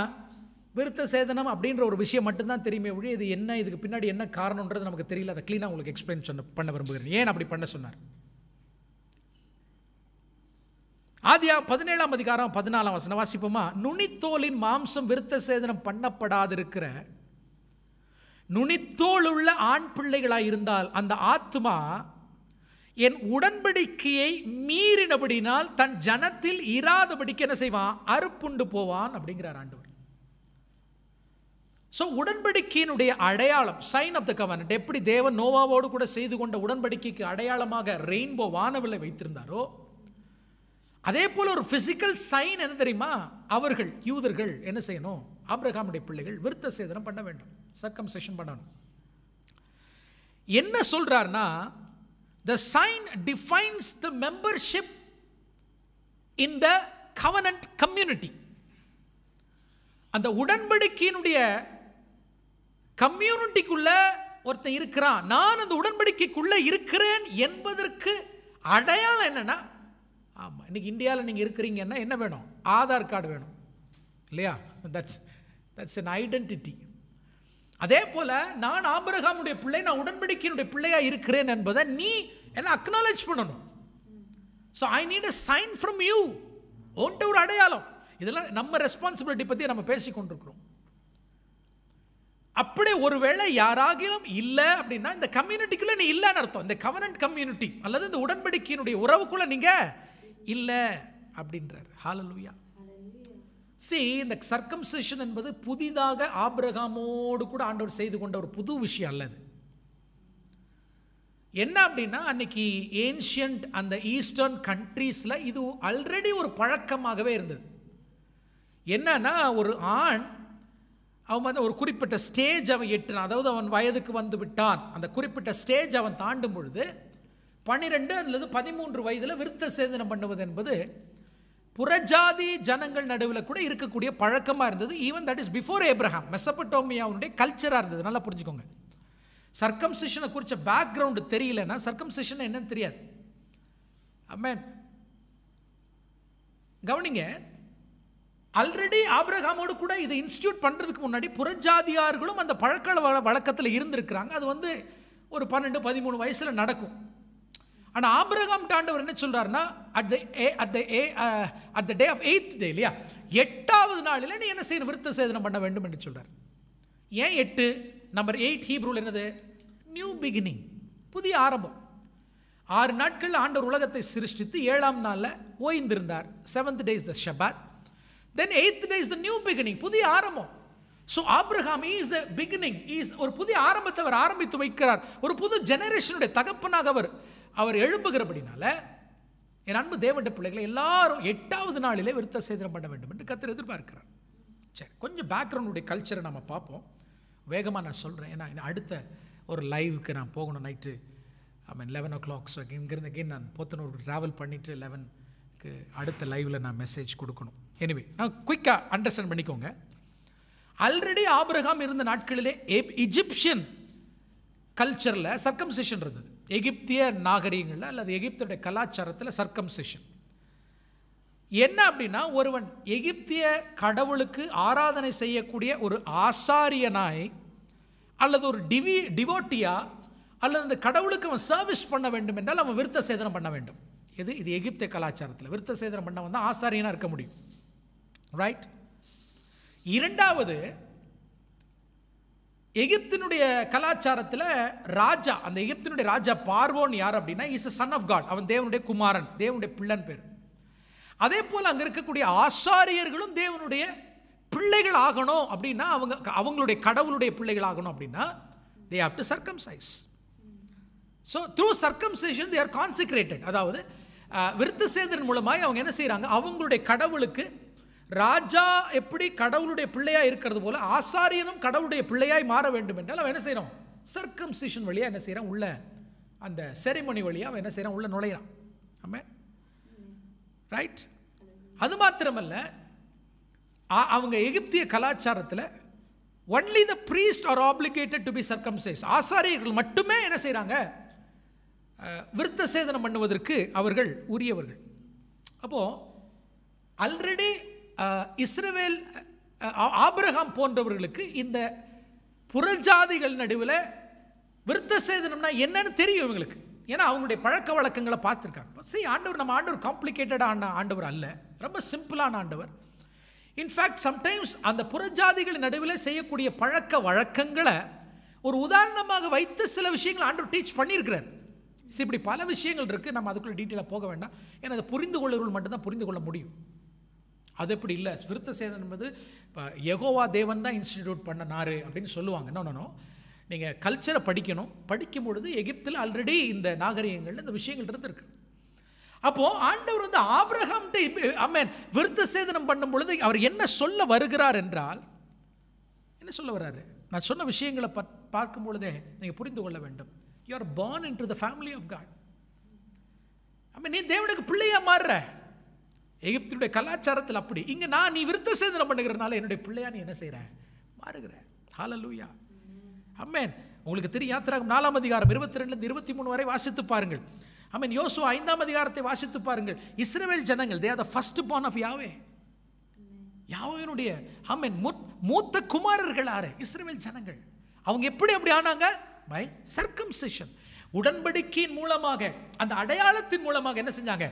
விருத்த சேதனம் அப்படின்ற ஒரு விஷயம் மட்டும்தான் தெரியுமே ஒழி இது என்ன இதுக்கு பின்னாடி என்ன காரணன்றது நமக்கு தெரியல அதை க்ளீனாக உங்களுக்கு எக்ஸ்பிளைன் சொன்ன பண்ண விரும்புகிறேன் ஏன் அப்படி பண்ண சொன்னார் ஆதியா பதினேழாம் அதிகாரம் பதினாலாம் வசனம் வாசிப்போமா நுனித்தோலின் மாம்சம் விருத்த சேதனம் பண்ணப்படாதிருக்கிற நுனித்தோல் உள்ள ஆண் பிள்ளைகளாக இருந்தால் அந்த ஆத்மா என் உடன்படிக்கையை மீறினபடினால் தன் ஜனத்தில் இராதபடிக்கு என்ன செய்வான் அறுப்புண்டு போவான் அப்படிங்கிறார் ஆண்டு ஸோ உடன்படிக்கையினுடைய அடையாளம் சைன் ஆஃப் த கவர்னட் எப்படி தேவன் நோவாவோடு கூட செய்து கொண்ட உடன்படிக்கைக்கு அடையாளமாக ரெயின்போ வானவில்லை வைத்திருந்தாரோ அதே போல் ஒரு ஃபிசிக்கல் சைன் என்ன தெரியுமா அவர்கள் யூதர்கள் என்ன செய்யணும் ஆப்ரஹாமுடைய பிள்ளைகள் விருத்த சேதனம் பண்ண வேண்டும் சர்க்கம் செஷன் பண்ணணும் என்ன சொல்கிறார்னா the sign defines the membership in the covenant community அந்த உடன்படிக்கையினுடைய கம்யூனிட்டிக்குள்ள ஒருத்தன் இருக்கிறான் நான் அந்த உடன்படிக்கைக்குள்ளே இருக்கிறேன் என்பதற்கு அடையாளம் என்னென்னா ஆமாம் இன்றைக்கி இந்தியாவில் நீங்கள் இருக்கிறீங்கன்னா என்ன வேணும் ஆதார் கார்டு வேணும் இல்லையா தட்ஸ் தட்ஸ் அன் ஐடென்டிட்டி அதே போல் நான் ஆபரகாமுடைய பிள்ளை நான் உடன்படிக்கையினுடைய பிள்ளையாக இருக்கிறேன் என்பதை நீ என்ன அக்னாலேஜ் பண்ணணும் so I need a sign from you ஒன்ட்டு ஒரு அடையாளம் இதெல்லாம் நம்ம ரெஸ்பான்சிபிலிட்டி பற்றி நம்ம பேசிக்கொண்டிருக்கிறோம் அப்படி ஒருவேளை யாராகிலும் இல்லை அப்படின்னா இந்த கம்யூனிட்டிக்குள்ளே நீ இல்லைன்னு அர்த்தம் இந்த கவர்னன்ட் கம்யூனிட்டி அல்லது இந்த உடன்படிக்கையினுடைய உறவுக்குள்ளே நீங்கள் இல்லை அப்படின்றார் ஹாலலூயா சி இந்த சர்க்கம்சேஷன் என்பது புதிதாக ஆபிரகாமோடு கூட ஆண்டவர் செய்து கொண்ட ஒரு புது விஷயம் அல்லது என்ன அப்படின்னா அன்னைக்கு ஏன்ஷியன்ட் அந்த ஈஸ்டர்ன் கண்ட்ரீஸில் இது ஆல்ரெடி ஒரு பழக்கமாகவே இருந்தது என்னன்னா ஒரு ஆண் அவன் வந்து ஒரு குறிப்பிட்ட ஸ்டேஜ் அவன் எட்டினான் அதாவது அவன் வயதுக்கு வந்து விட்டான் அந்த குறிப்பிட்ட ஸ்டேஜ் அவன் தாண்டும் பொழுது பன்னிரெண்டு அல்லது பதிமூன்று வயதில் விருத்த சேதனம் பண்ணுவது என்பது புறஜாதி ஜனங்கள் நடுவில் கூட இருக்கக்கூடிய பழக்கமாக இருந்தது even that is before Abraham மெசப்பட்டோமியாவுடைய கல்ச்சராக இருந்தது நல்லா புரிஞ்சுக்கோங்க சர்க்கம்சிஷனை குறித்த பேக்ரவுண்டு தெரியலன்னா சர்க்கம்சிஷன் என்னன்னு தெரியாது அம்மேன் கவனிங்க ஆல்ரெடி ஆப்ரஹாமோடு கூட இதை இன்ஸ்டியூட் பண்ணுறதுக்கு முன்னாடி புறஜாதியார்களும் அந்த பழக்க வழக்கத்தில் இருந்திருக்கிறாங்க அது வந்து ஒரு பன்னெண்டு பதிமூணு வயசில் நடக்கும் ஆனால் ஆப்ரஹாம் டாண்டவர் என்ன சொல்கிறாருன்னா at the uh at the uh at the day of eighth day இல்லையா எட்டாவது நாளில் நீ என்ன செய்யணும் விருத்த சேதனம் பண்ண வேண்டும் என்று சொல்கிறார் ஏன் எட்டு நம்பர் எயிட் ஹீப்ரூல் என்னது நியூ பிகினிங் புதிய ஆரம்பம் ஆறு நாட்கள் ஆண்டவர் உலகத்தை சிருஷ்டித்து ஏழாம் நாளில் ஓய்ந்திருந்தார் seventh day is the Shabbat then eighth day is the new beginning புதிய ஆரம்பம் so Abraham is a beginning is ஒரு புதிய ஆரம்பத்தை அவர் ஆரம்பித்து வைக்கிறார் ஒரு புது ஜெனரேஷனுடைய தகப்பனாக அவர் அவர் எழும்புகிறபடினால என் அன்பு தேவண்ட பிள்ளைகளை எல்லாரும் எட்டாவது நாளிலே விருத்த சேதனம் பண்ண வேண்டும் என்று கத்தர் எதிர்பார்க்கிறார் சரி கொஞ்சம் பேக்ரவுண்டுடைய கல்ச்சரை நம்ம பார்ப்போம் வேகமாக நான் சொல்கிறேன் ஏன்னா அடுத்த ஒரு லைவுக்கு நான் போகணும் night I mean eleven o'clock so இங்கேருந்து அகெயின் நான் போத்தனூருக்கு ட்ராவல் பண்ணிவிட்டு லெவனுக்கு அடுத்த லைவில் நான் மெசேஜ் கொடுக்கணும் எனிவே நான் குயிக்காக அண்டர்ஸ்டாண்ட் பண்ணிக்கோங்க ஆல்ரெடி ஆபிரகாம் இருந்த நாட்களிலே எப் இஜிப்சியன் கல்ச்சரில் சர்க்கம்சேஷன் இருந்தது எகிப்திய நாகரீகங்களில் அல்லது எகிப்தோட கலாச்சாரத்தில் சர்க்கம்சேஷன் என்ன அப்படின்னா ஒருவன் எகிப்திய கடவுளுக்கு ஆராதனை செய்யக்கூடிய ஒரு ஆசாரியனாய் அல்லது ஒரு டிவி டிவோட்டியா அல்லது அந்த கடவுளுக்கு அவன் சர்வீஸ் பண்ண வேண்டும் என்றால் அவன் விருத்த சேதனம் பண்ண வேண்டும் எது இது எகிப்திய கலாச்சாரத்தில் விருத்த சேதனம் பண்ணவன் தான் ஆசாரியனாக இருக்க முடியும் ரைட் இரண்டாவது எகிப்தினுடைய கலாச்சாரத்தில் ராஜா அந்த எகிப்தினுடைய ராஜா பார்வோன் யார் அப்படின்னா is a son of God அவன் தேவனுடைய குமாரன் தேவனுடைய பிள்ளன் பேர் அதே போல் அங்கே இருக்கக்கூடிய ஆசாரியர்களும் தேவனுடைய பிள்ளைகள் ஆகணும் அப்படின்னா அவங்க அவங்களுடைய கடவுளுடைய பிள்ளைகள் ஆகணும் அப்படின்னா they have to size so through circumcision they are consecrated அதாவது விருத்த சேதன் மூலமாக அவங்க என்ன செய்கிறாங்க அவங்களுடைய கடவுளுக்கு ராஜா எப்படி கடவுளுடைய பிள்ளையாக இருக்கிறது போல் ஆசாரியனும் கடவுளுடைய பிள்ளையாய் மாற வேண்டும் என்றால் அவன் என்ன செய்கிறோம் சர்க்கம்சிஷன் வழியாக என்ன செய்கிறான் உள்ள அந்த செரிமணி வழியாக அவன் என்ன செய்கிறான் உள்ள நுழையிறான் ஆமாம் ரைட் அது மாத்திரமல்ல அவங்க எகிப்திய கலாச்சாரத்தில் only the priest are obligated to be circumcise ஆசாரியர்கள் மட்டுமே என்ன செய்கிறாங்க விருத்த சேதனம் பண்ணுவதற்கு அவர்கள் உரியவர்கள் அப்போது ஆல்ரெடி இஸ்ரவேல் ஆபிரகாம் போன்றவர்களுக்கு இந்த புறஜாதிகள் நடுவில் விருத்த சேதனம்னா என்னன்னு தெரியும் இவங்களுக்கு ஏன்னா அவங்களுடைய பழக்க வழக்கங்களை பார்த்துருக்காங்க சரி ஆண்டவர் நம்ம ஆண்டவர் காம்ப்ளிகேட்டடான ஆண்டவர் அல்ல ரொம்ப சிம்பிளான ஆண்டவர் இன்ஃபேக்ட் சம்டைம்ஸ் அந்த புறஜாதிகள் நடுவில் செய்யக்கூடிய பழக்க வழக்கங்களை ஒரு உதாரணமாக வைத்து சில விஷயங்கள் ஆண்டவர் டீச் பண்ணியிருக்கிறார் இப்படி பல விஷயங்கள் இருக்குது நம்ம அதுக்குள்ளே டீட்டெயிலாக போக வேண்டாம் ஏன்னா அதை புரிந்து கொள்ளுறவர்கள் மட்டும்தான் புரிந்து கொள்ள முடியும் அது எப்படி இல்லை விருத்த சேதன் என்பது இப்போ எகோவா தேவன் தான் இன்ஸ்டிடியூட் பண்ணனாரு அப்படின்னு சொல்லுவாங்க என்னொன்னோ நீங்கள் கல்ச்சரை படிக்கணும் படிக்கும் பொழுது எகிப்தில் ஆல்ரெடி இந்த நாகரிகங்கள் இந்த விஷயங்கள் இருந்திருக்கு அப்போது ஆண்டவர் வந்து ஆப்ரஹாம்கிட்ட அம்மேன் விருத்த சேதனம் பண்ணும் பொழுது அவர் என்ன சொல்ல வருகிறார் என்றால் என்ன சொல்ல வர்றாரு நான் சொன்ன விஷயங்களை பத் பார்க்கும் பொழுதே நீங்கள் புரிந்து கொள்ள வேண்டும் you are born into the family of God amen நீ தேவனுக்கு பிள்ளையாக மாறுற எகிப்தினுடைய கலாச்சாரத்தில் அப்படி இங்கே நான் நீ விருத்த சேதனம் பண்ணுகிறனால என்னுடைய பிள்ளையா நீ என்ன செய்கிறேன் மாறுகிறேன் ஹாலலூயா அம்மேன் உங்களுக்கு தெரியும் யாத்திராகும் நாலாம் அதிகாரம் இருபத்தி ரெண்டுலேருந்து இருபத்தி மூணு வரை வாசித்து பாருங்கள் அம்மேன் யோசுவா ஐந்தாம் அதிகாரத்தை வாசித்து பாருங்கள் இஸ்ரேல் ஜனங்கள் they are the born of Yahweh யாவையினுடைய அம்மேன் மூத்த குமாரர்கள் ஆறு இஸ்ரேவேல் ஜனங்கள் அவங்க எப்படி அப்படி ஆனாங்க பை சர்க்கம் உடன்படிக்கையின் மூலமாக அந்த அடையாளத்தின் மூலமாக என்ன செஞ்சாங்க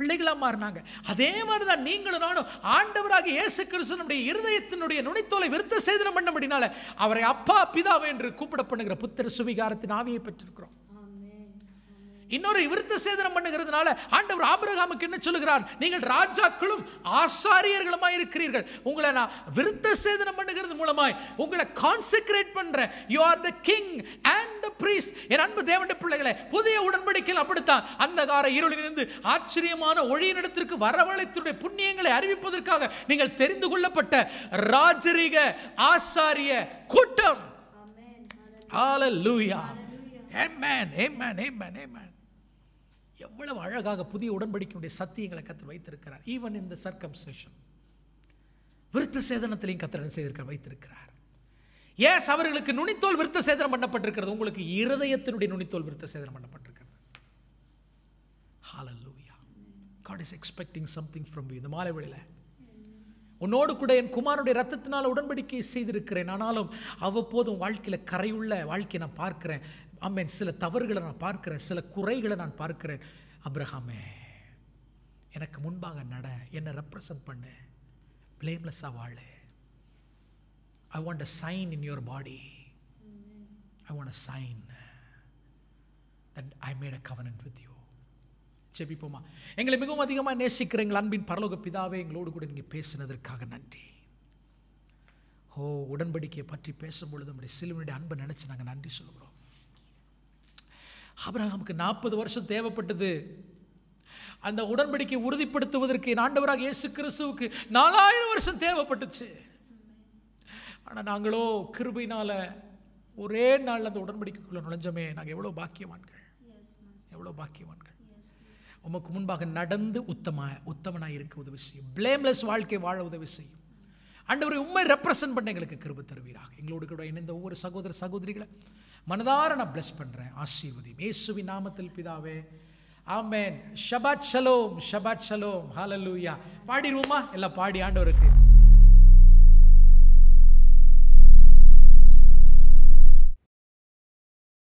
பிள்ளைகளாக மாறினாங்க அதே மாதிரி தான் நீங்களும் நானும் ஆண்டவராக இயேசு கிறிஸ்தனுடைய இருதயத்தினுடைய நுனித்தோலை விருத்த சேதனம் பண்ண முடியினால அவரை அப்பா பிதாவை என்று கூப்பிட பண்ணுகிற புத்திர சுவிகாரத்தின் ஆவியை பெற்றிருக்கிறோம் இன்னொரு விருத்த சேதனம் பண்ணுகிறதுனால ஆண்டவர் ஆபிரகாமுக்கு என்ன சொல்லுகிறார் நீங்கள் ராஜாக்களும் ஆசாரியர்களுமாய் இருக்கிறீர்கள் உங்களை நான் விருத்த சேதனம் பண்ணுகிறது மூலமாய் உங்களை கான்செக்ரேட் பண்றேன் you are the king and the priest என் அன்பு தேவண்ட பிள்ளைகளை புதிய உடன்படிக்கையில் அப்படித்தான் அந்த கார இருளிலிருந்து ஆச்சரியமான நடத்திற்கு வரவழைத்துடைய புண்ணியங்களை அறிவிப்பதற்காக நீங்கள் தெரிந்து கொள்ளப்பட்ட ராஜரீக ஆசாரிய கூட்டம் ஹalleluya amen amen amen amen எவ்வளவு அழகாக புதிய உடன்படிக்கையுடைய சத்தியங்களை கத்தர் வைத்திருக்கிறார் ஈவன் இந்த சர்க்கம்சேஷன் விருத்த சேதனத்திலையும் கத்திரன் செய்திருக்க வைத்திருக்கிறார் ஏஸ் அவர்களுக்கு நுனித்தோல் விருத்த சேதனம் பண்ணப்பட்டிருக்கிறது உங்களுக்கு இருதயத்தினுடைய நுனித்தோல் விருத்த சேதனம் பண்ணப்பட்டிருக்கிறது hallelujah God is expecting something from you இந்த மாலை வேளையில் உன்னோடு கூட என் குமாரனுடைய ரத்தத்தினால் உடன்படிக்கை செய்திருக்கிறேன் ஆனாலும் அவ்வப்போதும் வாழ்க்கையில் கரையுள்ள வாழ்க்கையை நான் பார்க்குறேன் ஆமேன் சில தவறுகளை நான் பார்க்கிறேன் சில குறைகளை நான் பார்க்கிறேன் அப்ரஹாமே எனக்கு முன்பாக நட என்னை ரெப்ரசன்ட் பண்ணு பிளேம்லெஸ்ஸாக வாழு I want a sign in your body I want a sign that I made a covenant with you செபிப்போமா எங்களை மிகவும் அதிகமாக நேசிக்கிற எங்கள் அன்பின் பரலோக பிதாவே எங்களோடு கூட நீங்கள் பேசினதற்காக நன்றி ஓ உடன்படிக்கையை பற்றி பேசும்பொழுது நம்முடைய சிலுவனுடைய அன்பை நினச்சி நாங்கள் நன்றி சொல்கிறோம் ஆபிரகாமுக்கு நாற்பது வருஷம் தேவைப்பட்டது அந்த உடன்படிக்கை உறுதிப்படுத்துவதற்கு ஆண்டவராக இயேசு கிறிஸ்துவுக்கு நாலாயிரம் வருஷம் தேவைப்பட்டுச்சு ஆனால் நாங்களோ கிருபினால் ஒரே நாள் அந்த உடன்படிக்கைக்குள்ளே நுழைஞ்சோமே நாங்கள் எவ்வளோ பாக்கியவான்கள் எவ்வளோ பாக்கியவான்கள் உமக்கு முன்பாக நடந்து உத்தமா உத்தமனாக இருக்க உதவி செய்யும் பிளேம்லெஸ் வாழ்க்கை வாழ உதவி செய்யும் ஆண்டவரை உண்மை ரெப்ரசன்ட் பண்ண எங்களுக்கு கிருப தருவீராக எங்களோடு கூட இணைந்த ஒவ்வொரு சகோதர சகோதரிகளை மனதார நான் பிளஸ் பண்ணுறேன் ஆசீர்வதியும் மேசுவி நாமத்தில் பிதாவே ஆமேன் Shabbat shalom Shabbat shalom hallelujah பாடிடுவோமா எல்லாம் பாடி ஆண்டவருக்கு